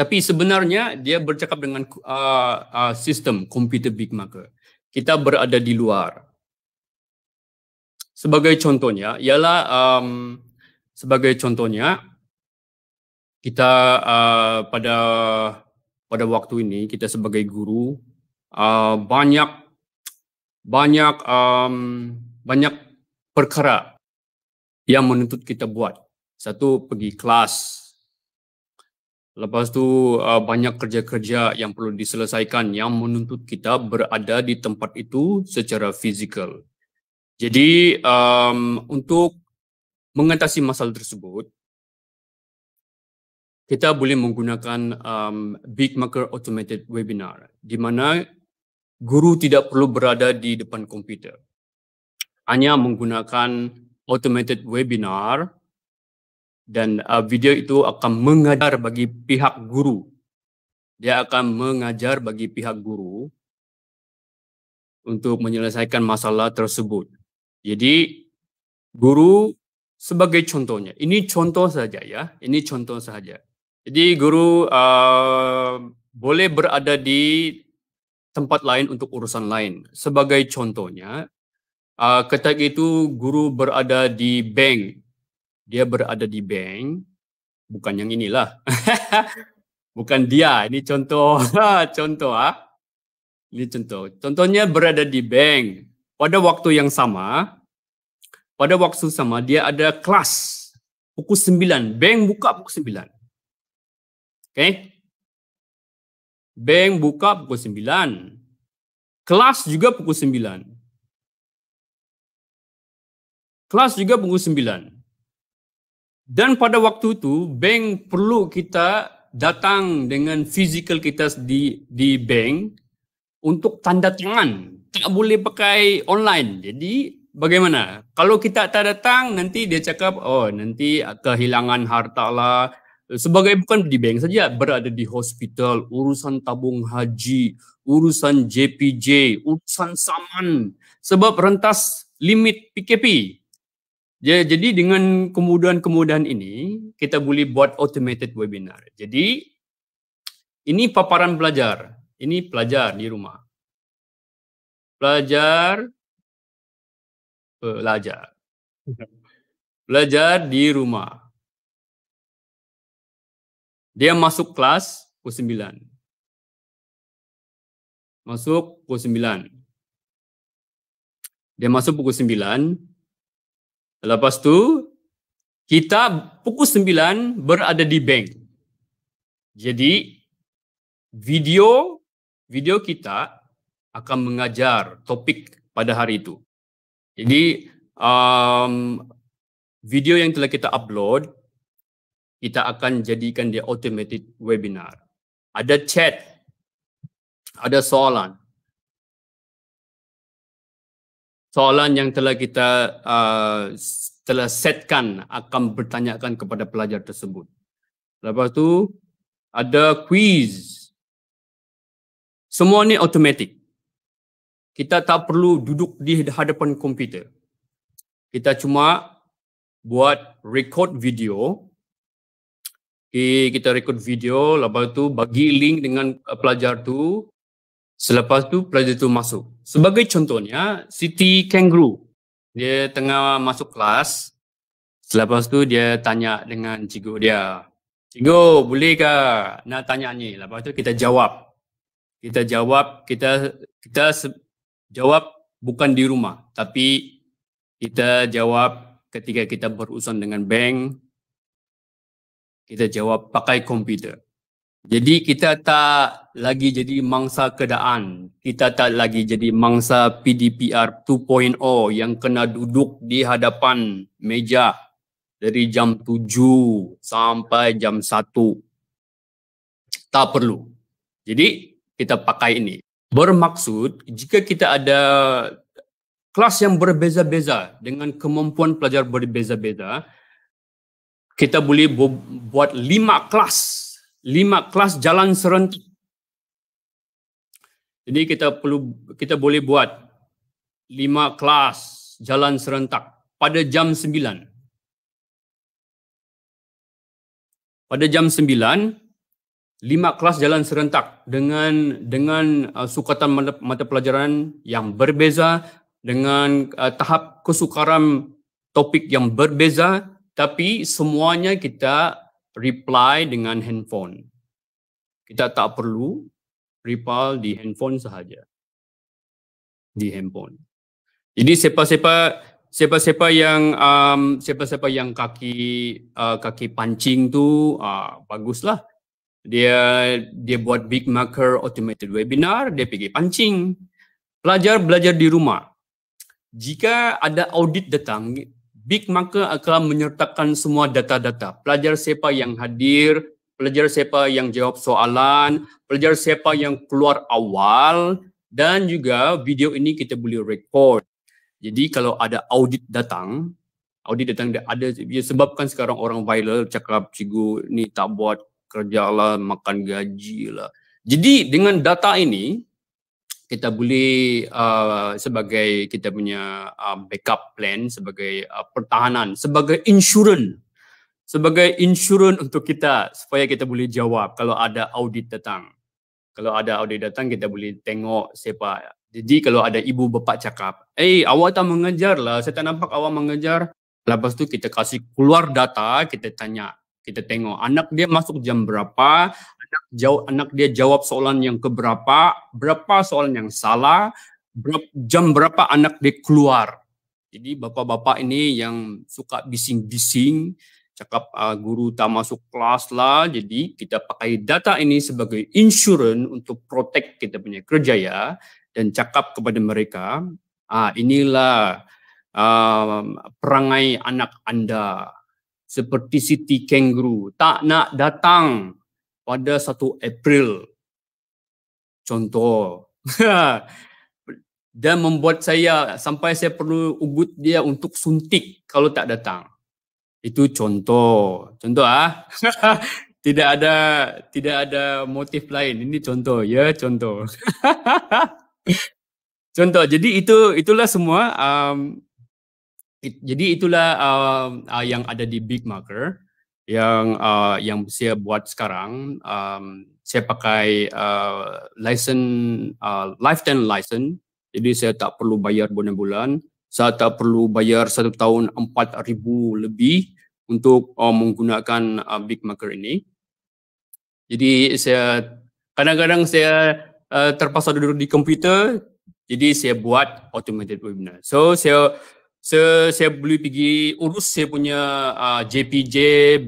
tapi sebenarnya dia bercakap dengan uh, uh, sistem komputer Big Maker. Kita berada di luar. Sebagai contohnya, ialah um, sebagai contohnya kita uh, pada pada waktu ini kita sebagai guru uh, banyak banyak um, banyak perkara yang menuntut kita buat satu pergi kelas Lepas tu uh, banyak kerja-kerja yang perlu diselesaikan yang menuntut kita berada di tempat itu secara fizikal. Jadi um, untuk mengatasi masalah tersebut, kita boleh menggunakan um, Big Maker Automated Webinar di mana guru tidak perlu berada di depan komputer. Hanya menggunakan automated webinar dan uh, video itu akan mengajar bagi pihak guru. Dia akan mengajar bagi pihak guru untuk menyelesaikan masalah tersebut. Jadi guru sebagai contohnya, ini contoh saja ya, ini contoh saja. Jadi guru uh, boleh berada di tempat lain untuk urusan lain. Sebagai contohnya, uh, ketika itu guru berada di bank dia berada di bank bukan yang inilah bukan dia ini contoh contoh ah ini contoh contohnya berada di bank pada waktu yang sama pada waktu sama dia ada kelas pukul 9 bank buka pukul 9 okey bank buka pukul 9 kelas juga pukul 9 kelas juga pukul 9 dan pada waktu itu bank perlu kita datang dengan fizikal kita di di bank untuk tanda tangan. Tak boleh pakai online. Jadi bagaimana? Kalau kita tak datang nanti dia cakap oh nanti kehilangan harta lah. Sebagai bukan di bank saja, berada di hospital, urusan tabung haji, urusan JPJ, urusan saman, sebab rentas limit PKP. jadi dengan kemudahan-kemudahan ini kita boleh buat automated webinar. Jadi ini paparan pelajar, ini pelajar di rumah. Pelajar pelajar. Pelajar di rumah. Dia masuk kelas pukul 9. Masuk pukul 9. Dia masuk pukul 9, Lepas tu kita pukul 9 berada di bank. Jadi video video kita akan mengajar topik pada hari itu. Jadi um, video yang telah kita upload kita akan jadikan dia automated webinar. Ada chat, ada soalan, soalan yang telah kita uh, telah setkan akan bertanyakan kepada pelajar tersebut. Lepas tu ada quiz. Semua ni automatic. Kita tak perlu duduk di hadapan komputer. Kita cuma buat record video. Okay, kita record video, lepas tu bagi link dengan pelajar tu. Selepas tu pelajar tu masuk. Sebagai contohnya, Siti Kangaroo. Dia tengah masuk kelas. Selepas tu dia tanya dengan cikgu dia. Cikgu, boleh nak tanya ni? Lepas tu kita jawab. Kita jawab, kita kita se- jawab bukan di rumah, tapi kita jawab ketika kita berurusan dengan bank. Kita jawab pakai komputer. Jadi kita tak lagi jadi mangsa keadaan. Kita tak lagi jadi mangsa PDPR 2.0 yang kena duduk di hadapan meja dari jam 7 sampai jam 1. Tak perlu. Jadi kita pakai ini. Bermaksud jika kita ada kelas yang berbeza-beza dengan kemampuan pelajar berbeza-beza, kita boleh bu- buat lima kelas lima kelas jalan serentak. Jadi kita perlu kita boleh buat lima kelas jalan serentak pada jam sembilan. Pada jam sembilan lima kelas jalan serentak dengan dengan uh, sukatan mata, mata pelajaran yang berbeza dengan uh, tahap kesukaran topik yang berbeza tapi semuanya kita reply dengan handphone. Kita tak perlu reply di handphone sahaja. Di handphone. Jadi siapa-siapa siapa-siapa yang um, siapa-siapa yang kaki uh, kaki pancing tu uh, baguslah. Dia dia buat big marker automated webinar, dia pergi pancing. Pelajar belajar di rumah. Jika ada audit datang, Big maka akan menyertakan semua data-data. Pelajar siapa yang hadir, pelajar siapa yang jawab soalan, pelajar siapa yang keluar awal dan juga video ini kita boleh record. Jadi kalau ada audit datang, audit datang ada sebabkan sekarang orang viral cakap cikgu ni tak buat kerja lah, makan gaji lah. Jadi dengan data ini, kita boleh uh, sebagai kita punya uh, backup plan sebagai uh, pertahanan sebagai insurans sebagai insurans untuk kita supaya kita boleh jawab kalau ada audit datang kalau ada audit datang kita boleh tengok siapa jadi kalau ada ibu bapa cakap eh hey, awak tak mengejar lah saya tak nampak awak mengejar lepas tu kita kasih keluar data kita tanya kita tengok anak dia masuk jam berapa anak jawab anak dia jawab soalan yang keberapa, berapa soalan yang salah, jam berapa anak dia keluar. Jadi bapak-bapak ini yang suka bising-bising, cakap uh, guru tak masuk kelas lah. Jadi kita pakai data ini sebagai insurance untuk protek kita punya kerja ya dan cakap kepada mereka, ah inilah uh, perangai anak anda seperti City Kangaroo tak nak datang pada 1 April. Contoh. dan membuat saya sampai saya perlu ugut dia untuk suntik kalau tak datang. Itu contoh. Contoh ah. tidak ada tidak ada motif lain. Ini contoh ya, contoh. contoh. Jadi itu itulah semua um, it, jadi itulah um, uh, yang ada di Big Marker yang uh, yang saya buat sekarang um, saya pakai uh, license uh, lifetime license jadi saya tak perlu bayar bulan-bulan saya tak perlu bayar satu tahun empat ribu lebih untuk uh, menggunakan uh, big maker ini jadi saya kadang-kadang saya uh, terpaksa duduk di komputer jadi saya buat automated webinar so saya So, saya boleh pergi urus saya punya uh, ah, JPJ,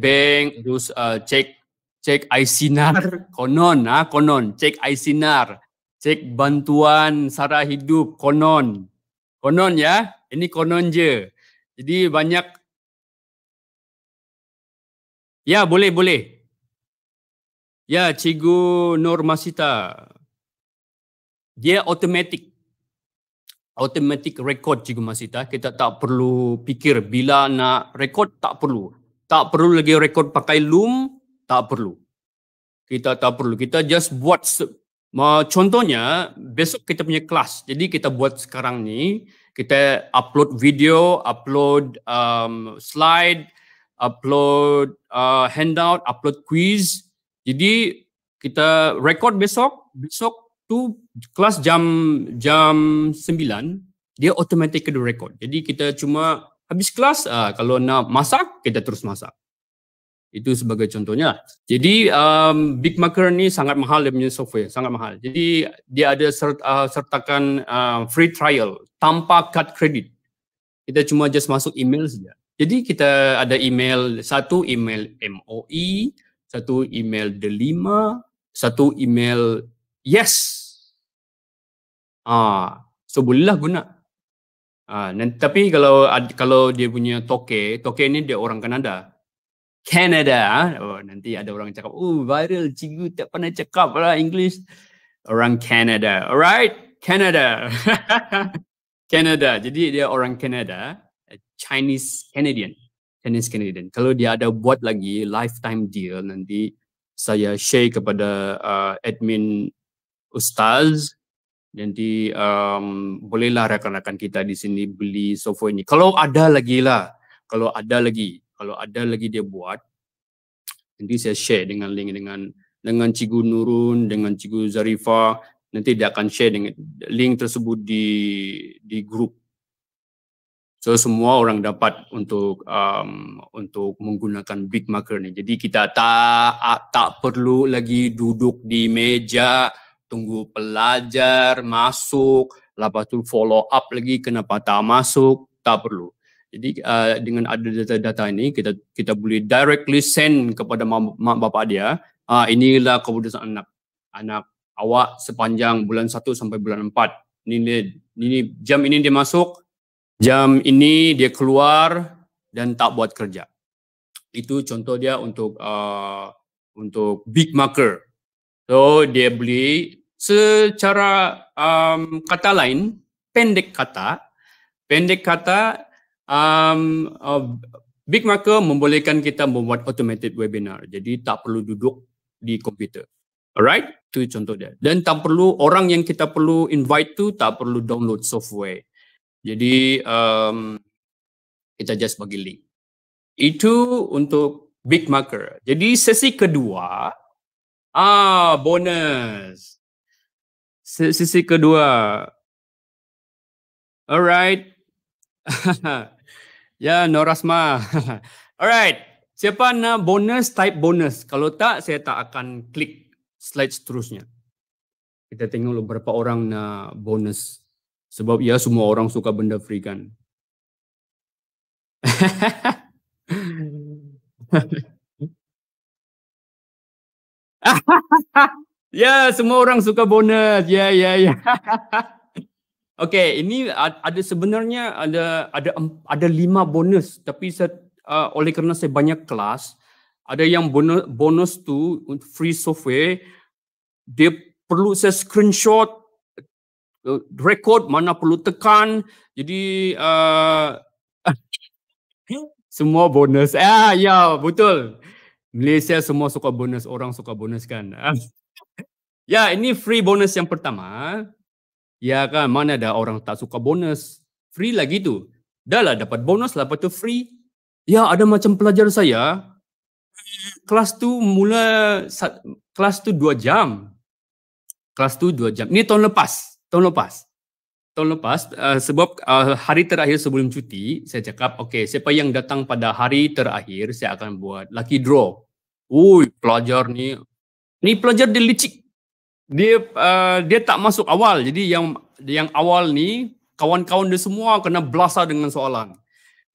bank, urus uh, ah, cek cek ICNAR, konon, ha? konon, cek ICNAR, cek bantuan sara hidup, konon. Konon ya, ini konon je. Jadi banyak Ya, boleh, boleh. Ya, Cikgu Nur Masita. Dia automatic automatic record cikgu Masita. Kita tak perlu fikir bila nak record, tak perlu. Tak perlu lagi record pakai loom, tak perlu. Kita tak perlu. Kita just buat contohnya besok kita punya kelas. Jadi kita buat sekarang ni, kita upload video, upload um, slide, upload uh, handout, upload quiz. Jadi kita record besok, besok tu kelas jam jam 9 dia automatic kena record. Jadi kita cuma habis kelas uh, kalau nak masak kita terus masak. Itu sebagai contohnya. Jadi um, Big Maker ni sangat mahal dia punya software, sangat mahal. Jadi dia ada sert, uh, sertakan uh, free trial tanpa card credit. Kita cuma just masuk email saja. Jadi kita ada email satu email MOE, satu email Delima, satu email Yes, Ah, so bolehlah guna. Ah, dan, tapi kalau kalau dia punya toke, toke ni dia orang Kanada. Canada. Ah. Oh, nanti ada orang cakap, oh viral cikgu tak pernah cakap lah English. Orang Canada. Alright, Canada. Canada. Jadi dia orang Canada. Eh, Chinese Canadian. Chinese Canadian. Kalau dia ada buat lagi lifetime deal nanti saya share kepada uh, admin ustaz jadi um, bolehlah rakan-rakan kita di sini beli software ini. Kalau ada lagi lah, kalau ada lagi, kalau ada lagi dia buat, nanti saya share dengan link dengan dengan Cikgu Nurun, dengan Cikgu Zarifa, nanti dia akan share dengan link tersebut di di grup. So semua orang dapat untuk um, untuk menggunakan big marker ni. Jadi kita tak tak perlu lagi duduk di meja tunggu pelajar masuk, lepas tu follow up lagi kenapa tak masuk, tak perlu. Jadi uh, dengan ada data-data ini kita kita boleh directly send kepada mak bapa dia, uh, inilah keputusan anak. Anak awak sepanjang bulan satu sampai bulan empat. Ini, ini ini jam ini dia masuk, jam ini dia keluar dan tak buat kerja. Itu contoh dia untuk uh, untuk big marker. So dia boleh secara um, kata lain pendek kata pendek kata um, uh, big marker membolehkan kita membuat automated webinar jadi tak perlu duduk di komputer alright itu contoh dia dan tak perlu orang yang kita perlu invite tu tak perlu download software jadi um, kita just bagi link itu untuk big marker jadi sesi kedua ah bonus sisi kedua. Alright. ya, yeah, Norasma. Alright. Siapa nak bonus, type bonus. Kalau tak, saya tak akan klik slide seterusnya. Kita tengok berapa orang nak bonus. Sebab ya, semua orang suka benda free kan. Ha, Ya, semua orang suka bonus. Ya, ya, ya. Okey, ini ada sebenarnya ada ada ada lima bonus. Tapi saya, uh, oleh kerana saya banyak kelas, ada yang bonus bonus tu free software. Dia perlu saya screenshot uh, record mana perlu tekan. Jadi uh, semua bonus. Ah, ya, betul. Malaysia semua suka bonus. Orang suka bonus kan. Uh. ya, ini free bonus yang pertama. Ya kan, mana ada orang tak suka bonus. Free lagi tu. Dah lah dapat bonus, lepas tu free. Ya, ada macam pelajar saya. Kelas tu mula, kelas tu dua jam. Kelas tu dua jam. Ini tahun lepas. Tahun lepas. Tahun lepas, uh, sebab uh, hari terakhir sebelum cuti, saya cakap, okay, siapa yang datang pada hari terakhir, saya akan buat lucky draw. Ui, pelajar ni ni pelajar dia licik. Dia uh, dia tak masuk awal. Jadi yang yang awal ni kawan-kawan dia semua kena belasah dengan soalan.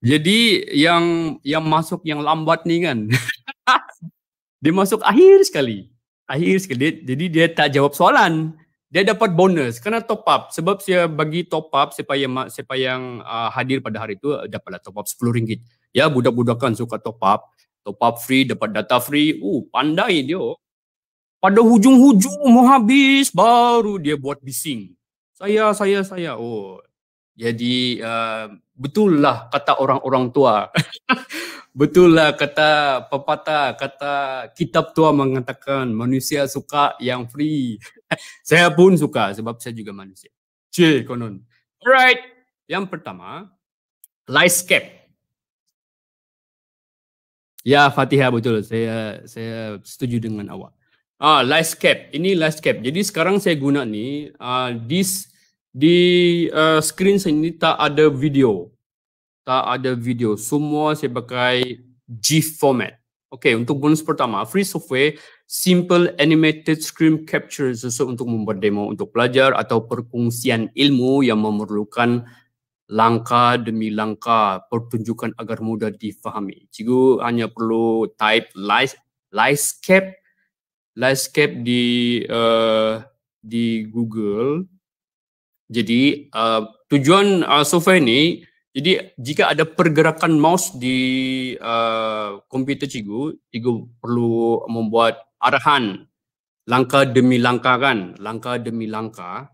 Jadi yang yang masuk yang lambat ni kan. dia masuk akhir sekali. Akhir sekali. Dia, jadi dia tak jawab soalan. Dia dapat bonus kena top up sebab saya bagi top up siapa yang siapa yang uh, hadir pada hari itu dapatlah top up RM10. Ya budak-budakan suka top up. Top up free dapat data free. Uh pandai dia pada hujung-hujung mau habis baru dia buat bising. Saya saya saya. Oh. Jadi uh, betul lah kata orang-orang tua. betul lah kata pepatah, kata kitab tua mengatakan manusia suka yang free. saya pun suka sebab saya juga manusia. Cie konon. Alright. Yang pertama, Lightscape. Ya Fatihah betul. Saya saya setuju dengan awak. Ah, life cap. Ini life cap. Jadi sekarang saya guna ni, ah, this di uh, screen saya ni tak ada video. Tak ada video. Semua saya pakai GIF format. Okay, untuk bonus pertama, free software, simple animated screen capture sesuai untuk membuat demo untuk pelajar atau perkongsian ilmu yang memerlukan langkah demi langkah pertunjukan agar mudah difahami. Cikgu hanya perlu type life, life cap landscape di uh, di Google. Jadi uh, tujuan uh, software ni. jadi jika ada pergerakan mouse di uh, komputer cikgu, cikgu perlu membuat arahan langkah demi langkah kan, langkah demi langkah.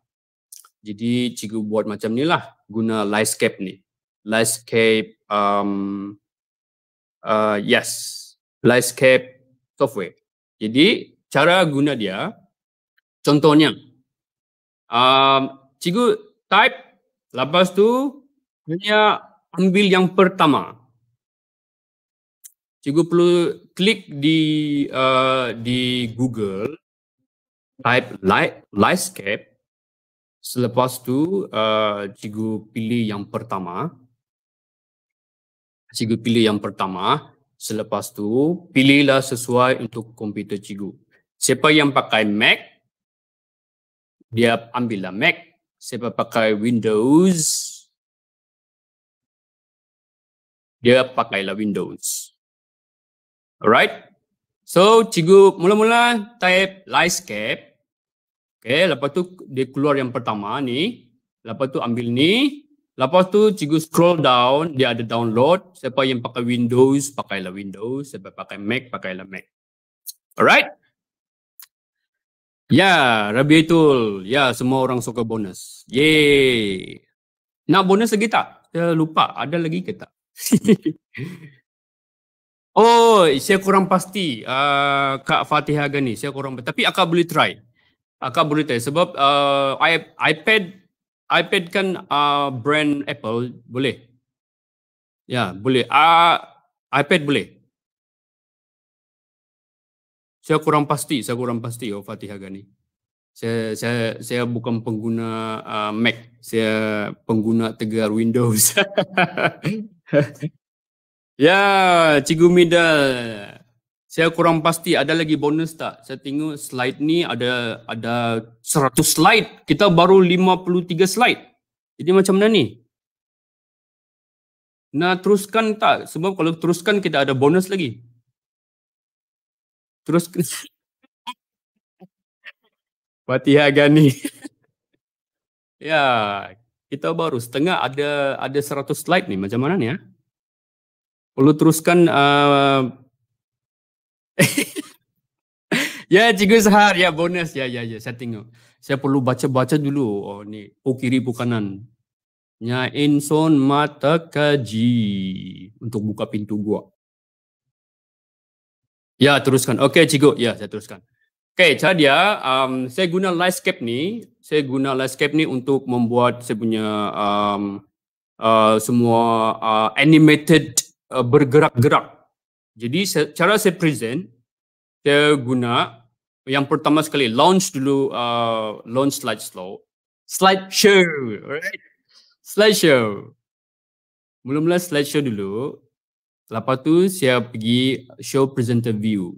Jadi cikgu buat macam ni lah guna landscape ni. Landscape um, uh, yes, landscape software. Jadi cara guna dia contohnya um, cikgu type lepas tu hanya ambil yang pertama cikgu perlu klik di uh, di Google type light landscape selepas tu uh, cikgu pilih yang pertama cikgu pilih yang pertama selepas tu pilihlah sesuai untuk komputer cikgu Siapa yang pakai Mac, dia ambillah Mac. Siapa pakai Windows, dia pakailah Windows. Alright. So, cikgu mula-mula type Lightscape. Okay, lepas tu dia keluar yang pertama ni. Lepas tu ambil ni. Lepas tu cikgu scroll down, dia ada download. Siapa yang pakai Windows, pakailah Windows. Siapa pakai Mac, pakailah Mac. Alright. Ya, Rabi Aitul. Ya, semua orang suka bonus. Yeay. Nak bonus lagi tak? Saya lupa. Ada lagi ke tak? oh, saya kurang pasti uh, Kak Fatihah gani, Saya kurang pasti. Tapi akak boleh try. Akak boleh try. Sebab uh, I, iPad iPad kan uh, brand Apple. Boleh. Ya, boleh. Uh, iPad boleh saya kurang pasti, saya kurang pasti oh Fatihah Ghani. Saya saya saya bukan pengguna uh, Mac, saya pengguna tegar Windows. ya, Cikgu Midal. Saya kurang pasti ada lagi bonus tak? Saya tengok slide ni ada ada 100 slide. Kita baru 53 slide. Jadi macam mana ni? Nah, teruskan tak? Sebab kalau teruskan kita ada bonus lagi terus kena Fatihah ya, kita baru setengah ada ada 100 slide ni macam mana ni ya? Perlu teruskan uh... ya cikgu Sahar ya bonus ya ya ya saya tengok. Saya perlu baca-baca dulu oh ni pu oh, kiri pu oh, kanan. Nya inson mata kaji untuk buka pintu gua. Ya, teruskan. Okey, cikgu. Ya, saya teruskan. Okey, Chadia, um, saya guna Lightscape ni. Saya guna Lightscape ni untuk membuat saya punya um, uh, semua uh, animated uh, bergerak-gerak. Jadi, cara saya present, saya guna yang pertama sekali, launch dulu uh, launch slide slow. Slide show, alright, Slide show. Mula-mula slide show dulu. Lepas tu saya pergi show presenter view.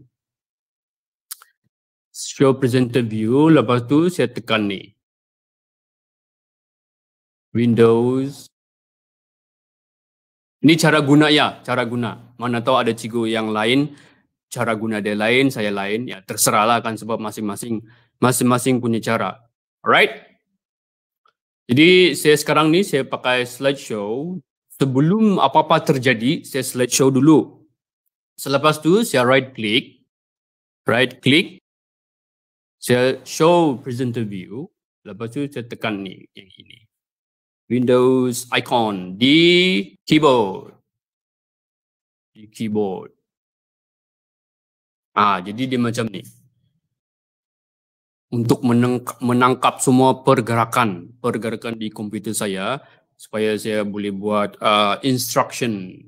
Show presenter view, lepas tu saya tekan ni. Windows. Ini cara guna ya, cara guna. Mana tahu ada cikgu yang lain, cara guna dia lain, saya lain. Ya, terserahlah kan sebab masing-masing masing-masing punya cara. Alright? Jadi saya sekarang ni saya pakai slideshow sebelum apa-apa terjadi, saya slide show dulu. Selepas tu saya right click. Right click. Saya show presenter view. Lepas tu saya tekan ni yang ini. Windows icon di keyboard. Di keyboard. Ah, jadi dia macam ni. Untuk menangkap semua pergerakan, pergerakan di komputer saya, supaya saya boleh buat uh, instruction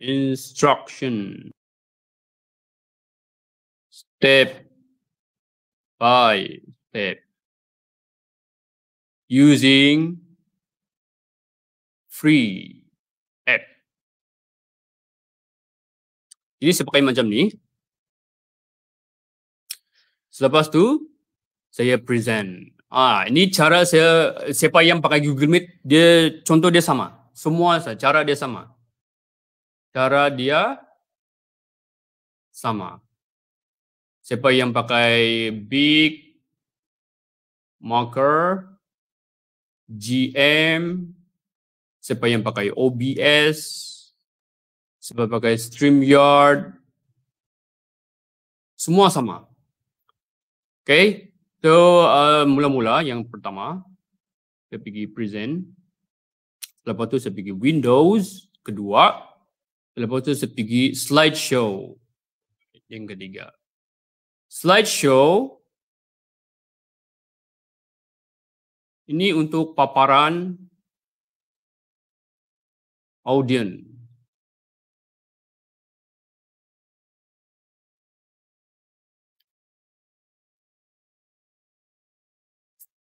instruction step by step using free app jadi seperti macam ni selepas tu saya present Ah, ini cara saya siapa yang pakai Google Meet, dia contoh dia sama. Semua cara dia sama. Cara dia sama. Siapa yang pakai Big Marker GM siapa yang pakai OBS siapa pakai StreamYard semua sama. Okay, So, uh, mula-mula yang pertama, saya pergi present. Lepas tu saya pergi Windows. Kedua. Lepas tu saya pergi slideshow. Yang ketiga. Slideshow. Ini untuk paparan audience.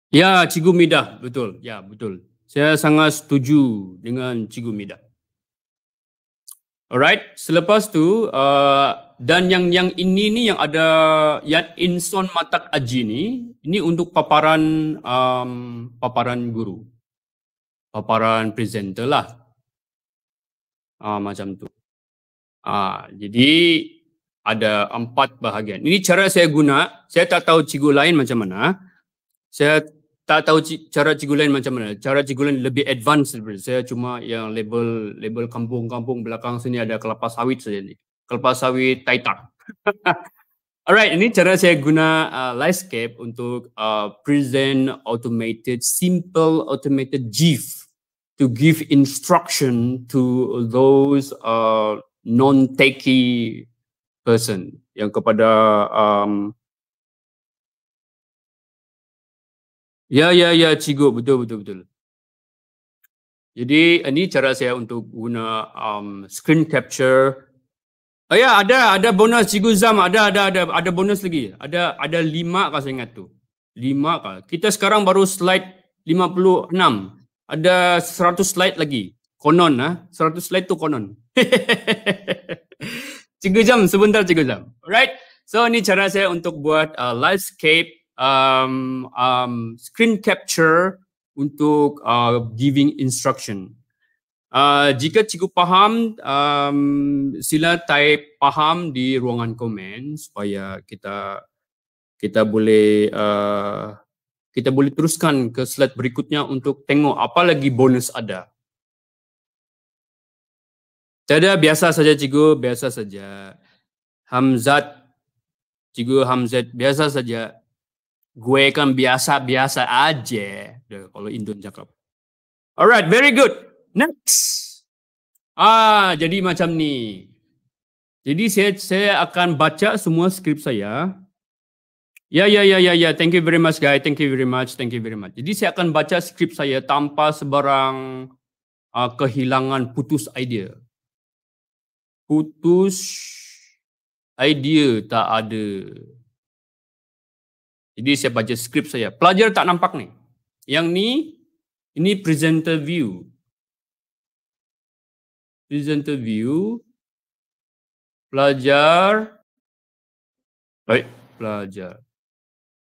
Ya, Cikgu Midah, betul. Ya, betul. Saya sangat setuju dengan Cikgu Midah. Alright, selepas tu uh, dan yang yang ini ni yang ada yang inson matak aji ni, ini untuk paparan um, paparan guru. Paparan presenter lah. Uh, macam tu. Uh, jadi ada empat bahagian. Ini cara saya guna. Saya tak tahu cikgu lain macam mana. Saya tak tahu cara cikgu lain macam mana. Cara cikgu lain lebih advance daripada saya. Cuma yang label label kampung-kampung belakang sini ada kelapa sawit saja ni. Kelapa sawit Taitak. Alright, ini cara saya guna uh, Lightscape untuk uh, present automated, simple automated GIF to give instruction to those uh, non techy person yang kepada um, Ya, ya, ya, cikgu. Betul, betul, betul. Jadi, ini eh, cara saya untuk guna um, screen capture. Oh ya, ada, ada bonus cikgu Zam. Ada, ada, ada. Ada bonus lagi. Ada, ada lima kalau saya ingat tu. Lima kah. Kita sekarang baru slide lima puluh enam. Ada seratus slide lagi. Konon lah. Ha? 100 slide tu konon. cikgu Zam, sebentar cikgu Zam. Alright. So, ini cara saya untuk buat uh, live scape um, um, screen capture untuk uh, giving instruction. Uh, jika cikgu faham, um, sila type faham di ruangan komen supaya kita kita boleh uh, kita boleh teruskan ke slide berikutnya untuk tengok apa lagi bonus ada. Tidak biasa saja cikgu, biasa saja. Hamzat, cikgu Hamzat, biasa saja gue kan biasa-biasa aja. Duh, kalau Indon cakap. Alright, very good. Next. Ah, jadi macam ni. Jadi saya saya akan baca semua skrip saya. Ya, ya, ya, ya, ya. Thank you very much, guys. Thank you very much. Thank you very much. Jadi saya akan baca skrip saya tanpa sebarang uh, kehilangan putus idea. Putus idea tak ada. Jadi saya baca skrip saya. Pelajar tak nampak ni. Yang ni, ini presenter view. Presenter view. Pelajar. Baik. Pelajar.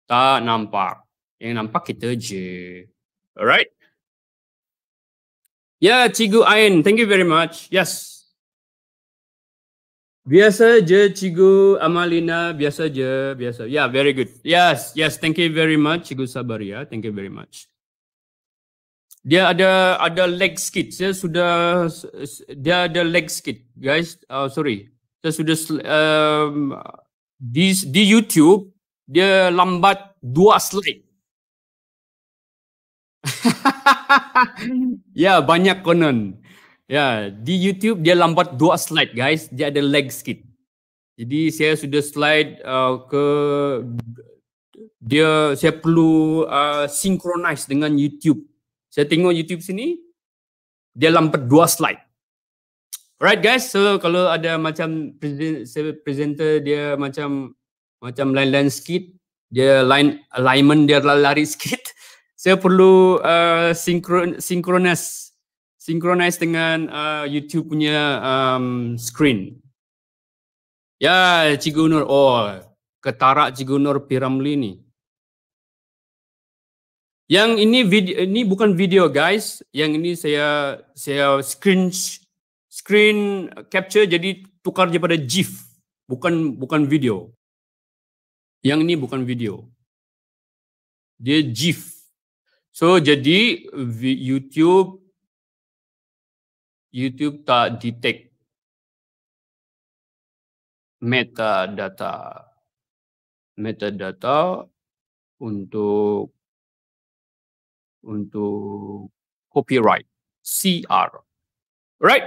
Tak nampak. Yang nampak kita je. Alright. Ya, yeah, Cikgu Ain. Thank you very much. Yes. Biasa je Cikgu Amalina, biasa je, biasa. Yeah, very good. Yes, yes, thank you very much Cikgu Sabaria. Thank you very much. Dia ada ada leg sikit. Saya sudah dia ada leg sikit, guys. Oh, sorry. Saya sudah um, di di YouTube dia lambat dua slide. ya, yeah, banyak konon. Ya, di YouTube dia lambat dua slide guys. Dia ada lag sikit. Jadi saya sudah slide uh, ke dia saya perlu uh, synchronize dengan YouTube. Saya tengok YouTube sini dia lambat dua slide. Alright guys, so kalau ada macam presen- presenter dia macam macam lain-lain sikit, dia lain alignment dia lari sikit. Saya perlu uh, synchron synchronize synchronize dengan uh, YouTube punya um, screen. Ya, Cikgu Nur. Oh, ketara Cikgu Nur Piramli ni. Yang ini video, ini bukan video guys. Yang ini saya saya screen screen capture jadi tukar daripada GIF. Bukan bukan video. Yang ini bukan video. Dia GIF. So jadi YouTube YouTube tak detect metadata metadata untuk untuk copyright CR. Right?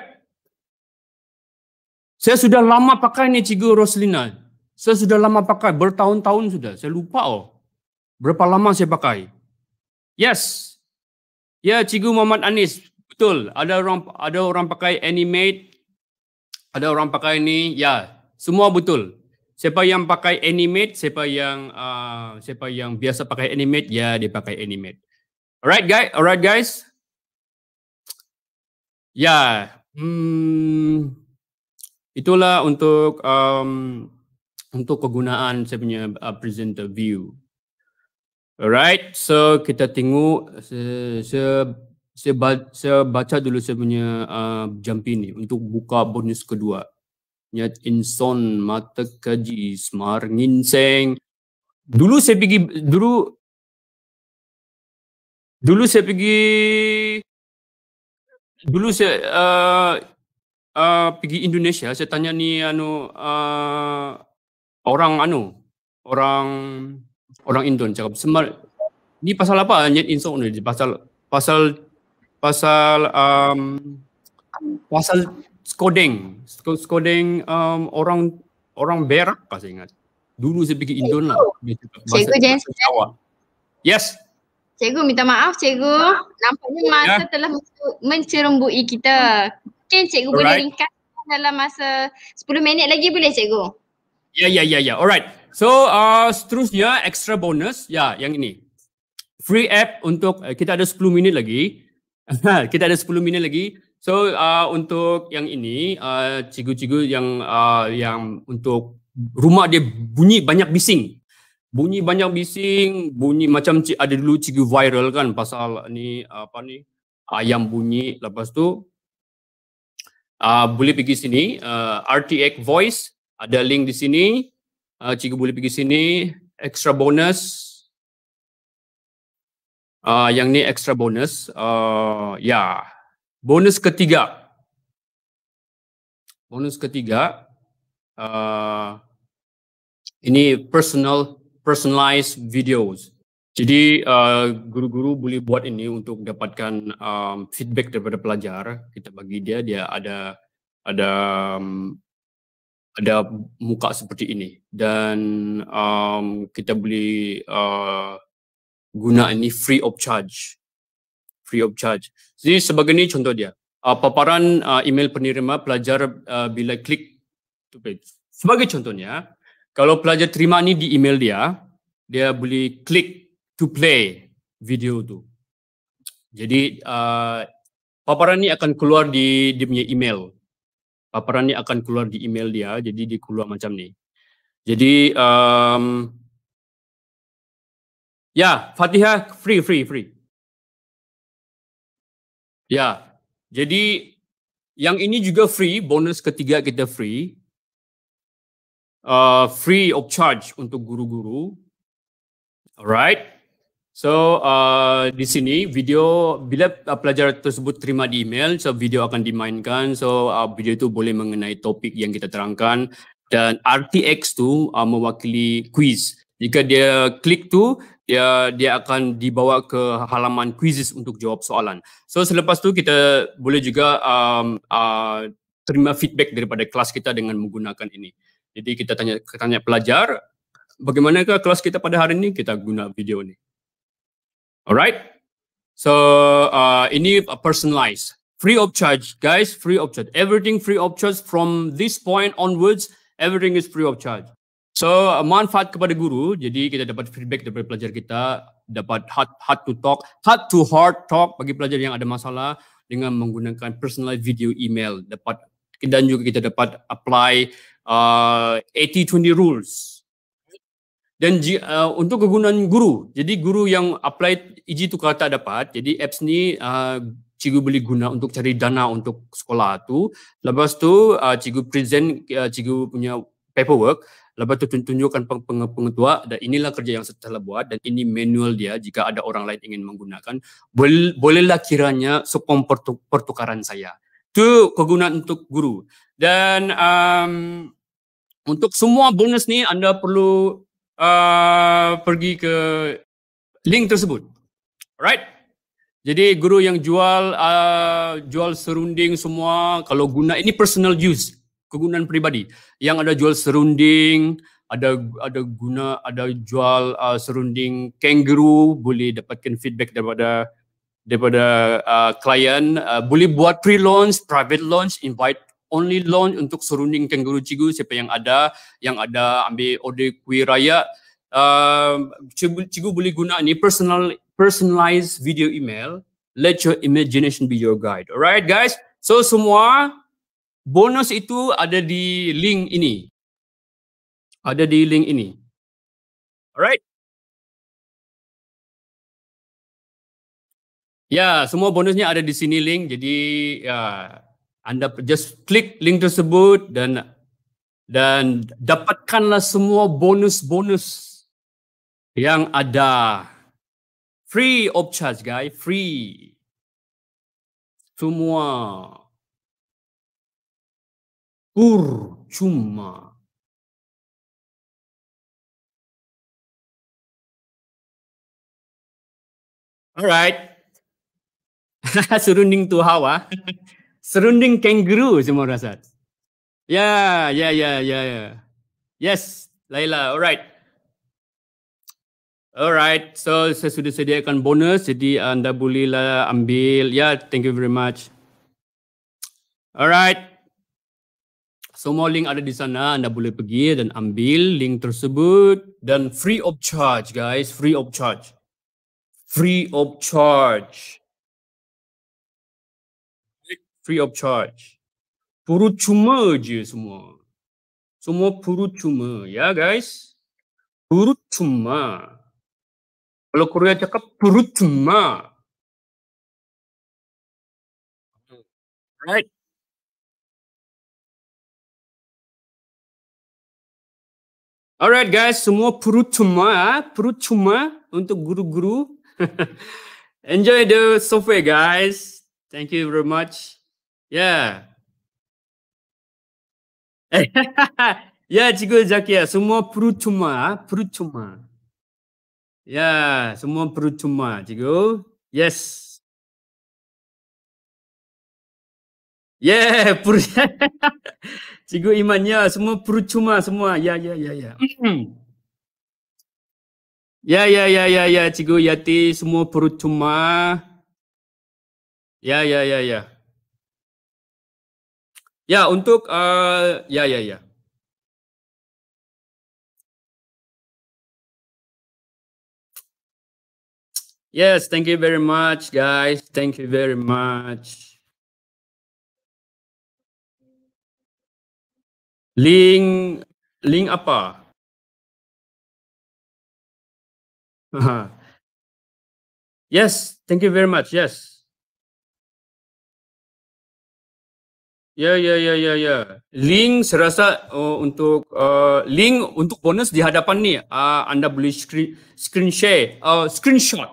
Saya sudah lama pakai ni Cikgu Roslina. Saya sudah lama pakai, bertahun-tahun sudah. Saya lupa oh. Berapa lama saya pakai. Yes. Ya Cikgu Muhammad Anis, Betul, ada orang ada orang pakai animate. Ada orang pakai ni, ya. Semua betul. Siapa yang pakai animate, siapa yang uh, siapa yang biasa pakai animate, ya dia pakai animate. Alright guys, alright guys. Ya. Hmm, itulah untuk um, untuk kegunaan saya punya uh, presenter view. Alright, so kita tengok se, se saya, ba- saya baca dulu saya punya uh, jump ini untuk buka bonus kedua. Niat inson mata kaji smar nginseng. Dulu saya pergi dulu dulu saya pergi dulu saya uh, uh, pergi Indonesia saya tanya ni anu uh, orang anu orang orang Indon cakap semar. ni pasal apa niat inson ni pasal pasal pasal um, pasal coding coding um, orang orang berak kah saya ingat dulu saya pergi Indon lah cikgu jangan yes Cikgu minta maaf cikgu. Nampaknya ya. masa yeah. telah mencerembui kita. Mungkin cikgu Alright. boleh ringkas dalam masa 10 minit lagi boleh cikgu? Ya yeah, ya yeah, ya yeah, ya. Yeah. Alright. So uh, seterusnya extra bonus ya yeah, yang ini. Free app untuk eh, kita ada 10 minit lagi. kita ada 10 minit lagi. So uh, untuk yang ini uh, cikgu-cikgu yang uh, yang untuk rumah dia bunyi banyak bising. Bunyi banyak bising, bunyi macam cik, ada dulu cikgu viral kan pasal ni apa ni ayam bunyi lepas tu uh, boleh pergi sini uh, RTX voice ada link di sini uh, cikgu boleh pergi sini extra bonus Uh, yang ni extra bonus. Uh, ya. Yeah. Bonus ketiga. Bonus ketiga. Uh, ini personal, personalized videos. Jadi guru-guru uh, boleh buat ini untuk dapatkan um, feedback daripada pelajar. Kita bagi dia, dia ada ada um, ada muka seperti ini dan um, kita boleh uh, guna ini free of charge. Free of charge. Jadi sebagai ni contoh dia. Uh, paparan uh, email penerima pelajar uh, bila klik to page. Sebagai contohnya, kalau pelajar terima ni di email dia, dia boleh klik to play video tu. Jadi uh, paparan ni akan keluar di dia punya email. Paparan ni akan keluar di email dia, jadi dia keluar macam ni. Jadi um, Ya, Fatihah free, free, free. Ya, jadi yang ini juga free, bonus ketiga kita free. Uh, free of charge untuk guru-guru. Alright. So, uh, di sini video, bila uh, pelajar tersebut terima di email, so video akan dimainkan. So, uh, video itu boleh mengenai topik yang kita terangkan. Dan RTX tu uh, mewakili quiz. Jika dia klik tu, ya dia akan dibawa ke halaman kuisis untuk jawab soalan. So selepas tu kita boleh juga um, uh, terima feedback daripada kelas kita dengan menggunakan ini. Jadi kita tanya tanya pelajar bagaimanakah kelas kita pada hari ini kita guna video ini. Alright. So uh, ini personalized free of charge guys free of charge everything free of charge from this point onwards everything is free of charge So manfaat kepada guru, jadi kita dapat feedback daripada pelajar kita, dapat hard hard to talk, hard to hard talk bagi pelajar yang ada masalah dengan menggunakan personal video email. Dapat dan juga kita dapat apply uh, 80-20 rules. Dan uh, untuk kegunaan guru, jadi guru yang apply EG itu kalau tak dapat, jadi apps ni uh, cikgu boleh guna untuk cari dana untuk sekolah tu. Lepas tu uh, cikgu present uh, cikgu punya paperwork, Lepas tu tunjukkan pengetua dan inilah kerja yang saya telah buat dan ini manual dia jika ada orang lain ingin menggunakan. Bolehlah kiranya sokong pertukaran saya. Itu kegunaan untuk guru. Dan um, untuk semua bonus ni anda perlu uh, pergi ke link tersebut. Alright. Jadi guru yang jual uh, jual serunding semua kalau guna ini personal use kegunaan peribadi yang ada jual serunding ada ada guna ada jual uh, serunding kangaroo boleh dapatkan feedback daripada daripada uh, klien uh, boleh buat pre-launch private launch invite only launch untuk serunding kangaroo cikgu siapa yang ada yang ada ambil order kuih raya uh, cikgu, cikgu boleh guna ni personal personalized video email let your imagination be your guide alright guys so semua bonus itu ada di link ini. Ada di link ini. Alright. Ya, semua bonusnya ada di sini link. Jadi, ya, anda just klik link tersebut dan dan dapatkanlah semua bonus-bonus yang ada. Free of charge, guys. Free. Semua percuma. Alright. Surrounding to Hawa. Ah. Surrounding kangaroo semua rasa. Ya, ya, ya, ya, ya. Yes, Laila. Alright. Alright, so saya sudah sediakan bonus, jadi anda bolehlah ambil. Ya, yeah, thank you very much. Alright. Semua link ada di sana, anda boleh pergi dan ambil link tersebut dan free of charge guys, free of charge. Free of charge. Free of charge. Puru cuma je semua. Semua puru cuma, ya guys. Puru cuma. Kalau Korea cakap puru cuma. Right. Alright guys, semua perut cuma, ah, perut cuma untuk guru-guru. Enjoy the software guys. Thank you very much. Yeah. yeah, Cikgu Zakia, semua perut cuma, ah, perut cuma. Yeah, semua perut cuma, Cikgu. Yes. Yeah, per- Cikgu Iman, ya, semua percuma semua. Ya, ya, ya, ya. Hmm. Ya, ya, ya, ya, ya, Cikgu Yati, semua percuma. Ya, ya, ya, ya. Ya, untuk, uh, ya, ya, ya. Yes, thank you very much, guys. Thank you very much. Link link apa? yes, thank you very much. Yes. Ya yeah, ya yeah, ya yeah, ya yeah, ya. Yeah. Link serasa uh, untuk uh, link untuk bonus di hadapan ni uh, anda boleh screen screen share uh, screenshot.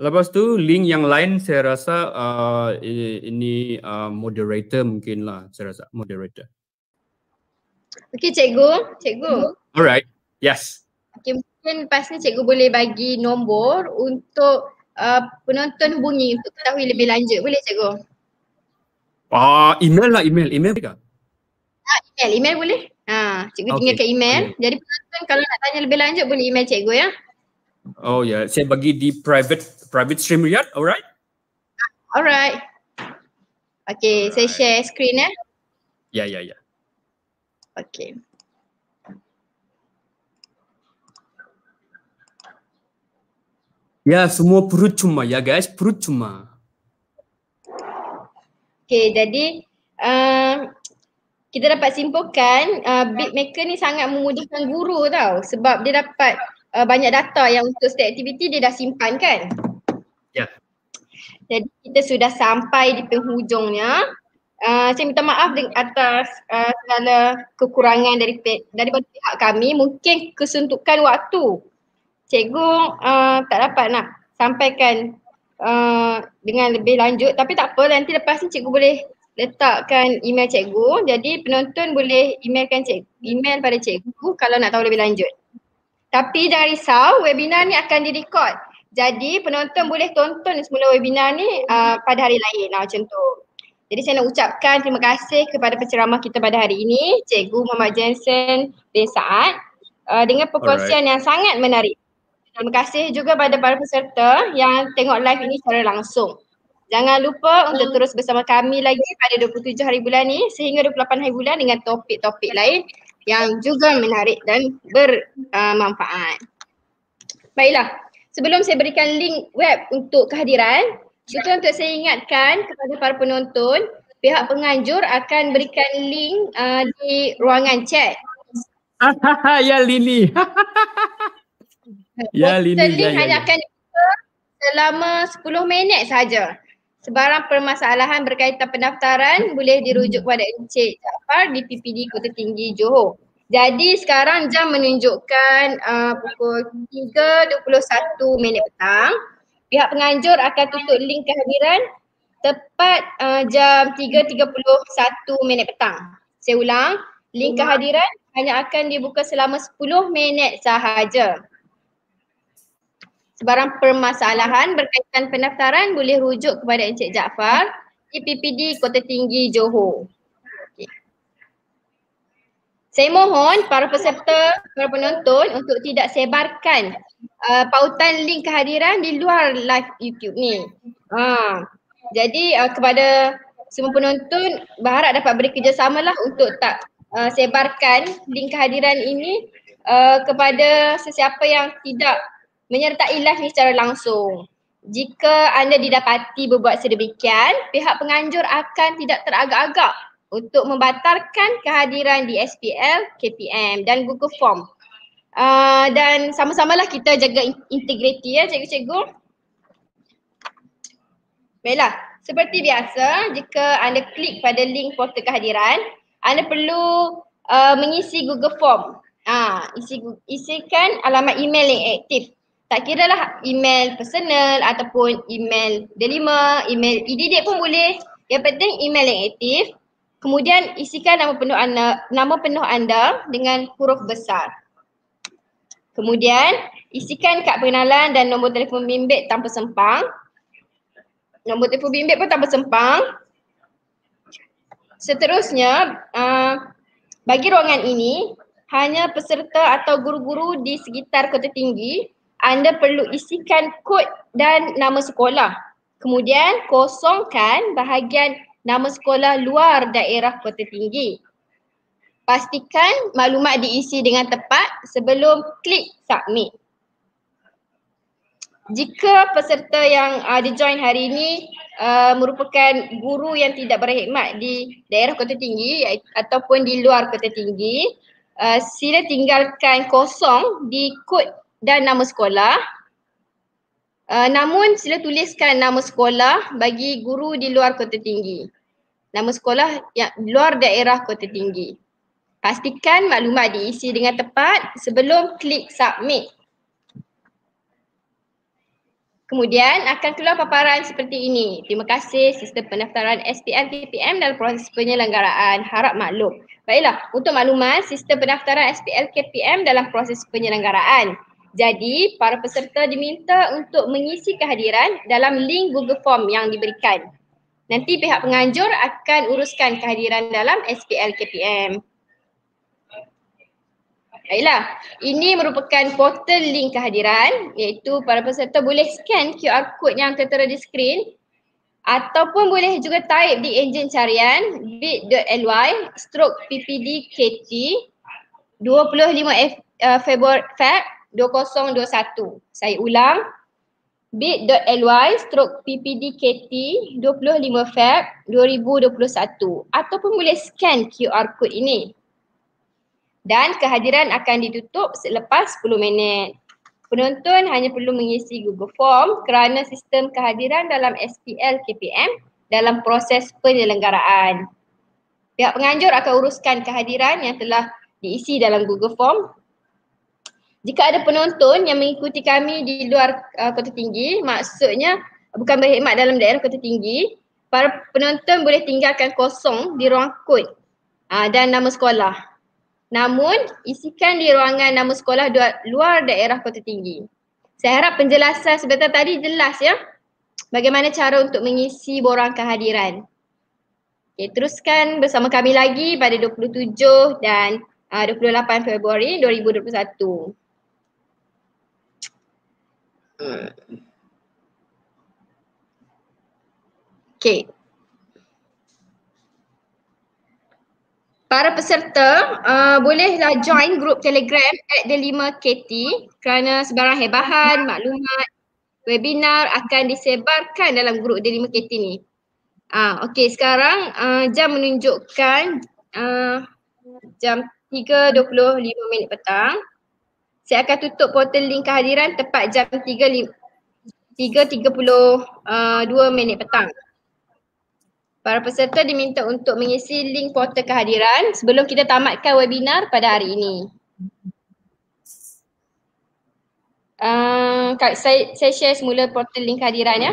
Lepas tu link yang lain saya rasa uh, ini, uh, moderator mungkin lah saya rasa moderator. Okay cikgu, cikgu. Alright, yes. Okay mungkin lepas ni cikgu boleh bagi nombor untuk uh, penonton hubungi untuk tahu lebih lanjut. Boleh cikgu? Ah, uh, email lah email. Email boleh ke? Ah, email, email boleh. Ha, cikgu okay. tinggalkan email. Okay. Jadi penonton kalau nak tanya lebih lanjut boleh email cikgu ya. Oh ya, yeah. saya bagi di private private stream ya, Alright. Alright. Okay, All saya share screen ya. Ya, ya, ya. Okay. Ya, semua perut cuma ya guys, perut cuma. Okay, jadi uh, kita dapat simpulkan uh, maker ni sangat memudahkan guru tau sebab dia dapat uh, banyak data yang untuk setiap aktiviti dia dah simpan kan? Ya. Yeah. Jadi kita sudah sampai di penghujungnya. Ah, saya minta maaf dengan atas uh, segala kekurangan dari dari pihak kami mungkin kesuntukan waktu cikgu uh, tak dapat nak sampaikan uh, dengan lebih lanjut tapi tak apa nanti lepas ni cikgu boleh letakkan email cikgu jadi penonton boleh emailkan cikgu, email pada cikgu kalau nak tahu lebih lanjut tapi jangan risau webinar ni akan direkod jadi penonton boleh tonton semula webinar ni uh, pada hari lain lah macam tu jadi saya nak ucapkan terima kasih kepada penceramah kita pada hari ini, Cikgu Muhammad Jensen bin Sa'ad uh, dengan perkongsian Alright. yang sangat menarik. Terima kasih juga kepada para peserta yang tengok live ini secara langsung. Jangan lupa untuk terus bersama kami lagi pada 27 hari bulan ini sehingga 28 hari bulan dengan topik-topik lain yang juga menarik dan bermanfaat. Baiklah, sebelum saya berikan link web untuk kehadiran, itu untuk saya ingatkan kepada para penonton, pihak penganjur akan berikan link uh, di ruangan chat. ya Lili. ya Lili. Link ya, ya, ya. hanya ya. akan selama 10 minit saja. Sebarang permasalahan berkaitan pendaftaran boleh dirujuk kepada Encik Jaafar di PPD Kota Tinggi Johor. Jadi sekarang jam menunjukkan uh, pukul 3.21 minit petang pihak penganjur akan tutup link kehadiran tepat uh, jam 3.31 minit petang. Saya ulang, link kehadiran hanya akan dibuka selama 10 minit sahaja. Sebarang permasalahan berkaitan pendaftaran boleh rujuk kepada Encik Jaafar di PPD Kota Tinggi Johor. Saya mohon para peserta, para penonton untuk tidak sebarkan uh, pautan link kehadiran di luar live YouTube ni. Ha. Jadi uh, kepada semua penonton berharap dapat beri kerjasama lah untuk tak uh, sebarkan link kehadiran ini uh, kepada sesiapa yang tidak menyertai live ni secara langsung. Jika anda didapati berbuat sedemikian, pihak penganjur akan tidak teragak-agak untuk membatalkan kehadiran di SPL KPM dan Google Form. Uh, dan sama-samalah kita jaga integriti ya cikgu-cikgu. Baiklah, seperti biasa jika anda klik pada link portal kehadiran, anda perlu uh, mengisi Google Form. uh, isi isikan alamat email yang aktif. Tak kira lah email personal ataupun email delima, email ididik pun boleh. Yang penting email yang aktif Kemudian isikan nama penuh anda, nama penuh anda dengan huruf besar. Kemudian isikan kad pengenalan dan nombor telefon bimbit tanpa sempang. Nombor telefon bimbit pun tanpa sempang. Seterusnya, ah, bagi ruangan ini, hanya peserta atau guru-guru di sekitar kota tinggi, anda perlu isikan kod dan nama sekolah. Kemudian kosongkan bahagian nama sekolah luar daerah kota tinggi. Pastikan maklumat diisi dengan tepat sebelum klik submit. Jika peserta yang uh, ah, di join hari ini uh, merupakan guru yang tidak berkhidmat di daerah kota tinggi ataupun di luar kota tinggi, uh, sila tinggalkan kosong di kod dan nama sekolah Uh, namun sila tuliskan nama sekolah bagi guru di luar kota tinggi. Nama sekolah yang luar daerah kota tinggi. Pastikan maklumat diisi dengan tepat sebelum klik submit. Kemudian akan keluar paparan seperti ini. Terima kasih sistem pendaftaran SPM KPM dalam proses penyelenggaraan. Harap maklum. Baiklah, untuk maklumat sistem pendaftaran SPL KPM dalam proses penyelenggaraan. Jadi para peserta diminta untuk mengisi kehadiran dalam link Google Form yang diberikan. Nanti pihak penganjur akan uruskan kehadiran dalam SPL KPM. Baiklah, ini merupakan portal link kehadiran iaitu para peserta boleh scan QR code yang tertera di skrin ataupun boleh juga type di enjin carian bit.ly stroke ppdkt 25 F, uh, Februari, Feb 2021. Saya ulang bit.ly stroke ppdkt 25 Feb 2021 ataupun boleh scan QR code ini. Dan kehadiran akan ditutup selepas 10 minit. Penonton hanya perlu mengisi Google Form kerana sistem kehadiran dalam SPL KPM dalam proses penyelenggaraan. Pihak penganjur akan uruskan kehadiran yang telah diisi dalam Google Form jika ada penonton yang mengikuti kami di luar uh, Kota Tinggi, maksudnya bukan berkhidmat dalam daerah Kota Tinggi, para penonton boleh tinggalkan kosong di ruang kod uh, dan nama sekolah. Namun, isikan di ruangan nama sekolah luar daerah Kota Tinggi. Saya harap penjelasan sebentar tadi jelas ya bagaimana cara untuk mengisi borang kehadiran. Okay, teruskan bersama kami lagi pada 27 dan uh, 28 Februari 2021. Okay. Para peserta, uh, bolehlah join grup telegram at D5KT kerana sebarang hebahan, maklumat, webinar akan disebarkan dalam grup D5KT ni. Uh, ah, okay sekarang uh, jam menunjukkan uh, jam 3.25 minit petang saya akan tutup portal link kehadiran tepat jam 3.32 uh, minit petang. Para peserta diminta untuk mengisi link portal kehadiran sebelum kita tamatkan webinar pada hari ini. Uh, saya, saya share semula portal link kehadiran ya.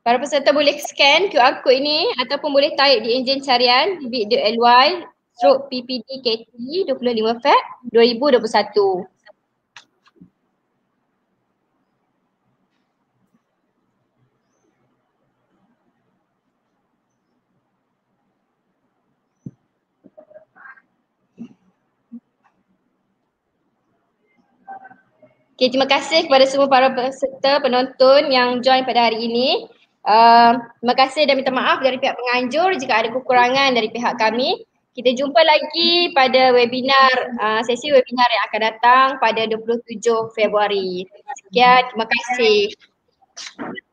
Para peserta boleh scan QR code ini ataupun boleh type di enjin carian bit.ly stroke PPD KT 25 Feb 2021. Okay, terima kasih kepada semua para peserta penonton yang join pada hari ini. Uh, terima kasih dan minta maaf dari pihak penganjur jika ada kekurangan dari pihak kami. Kita jumpa lagi pada webinar, uh, sesi webinar yang akan datang pada 27 Februari. Sekian, terima kasih. Terima kasih.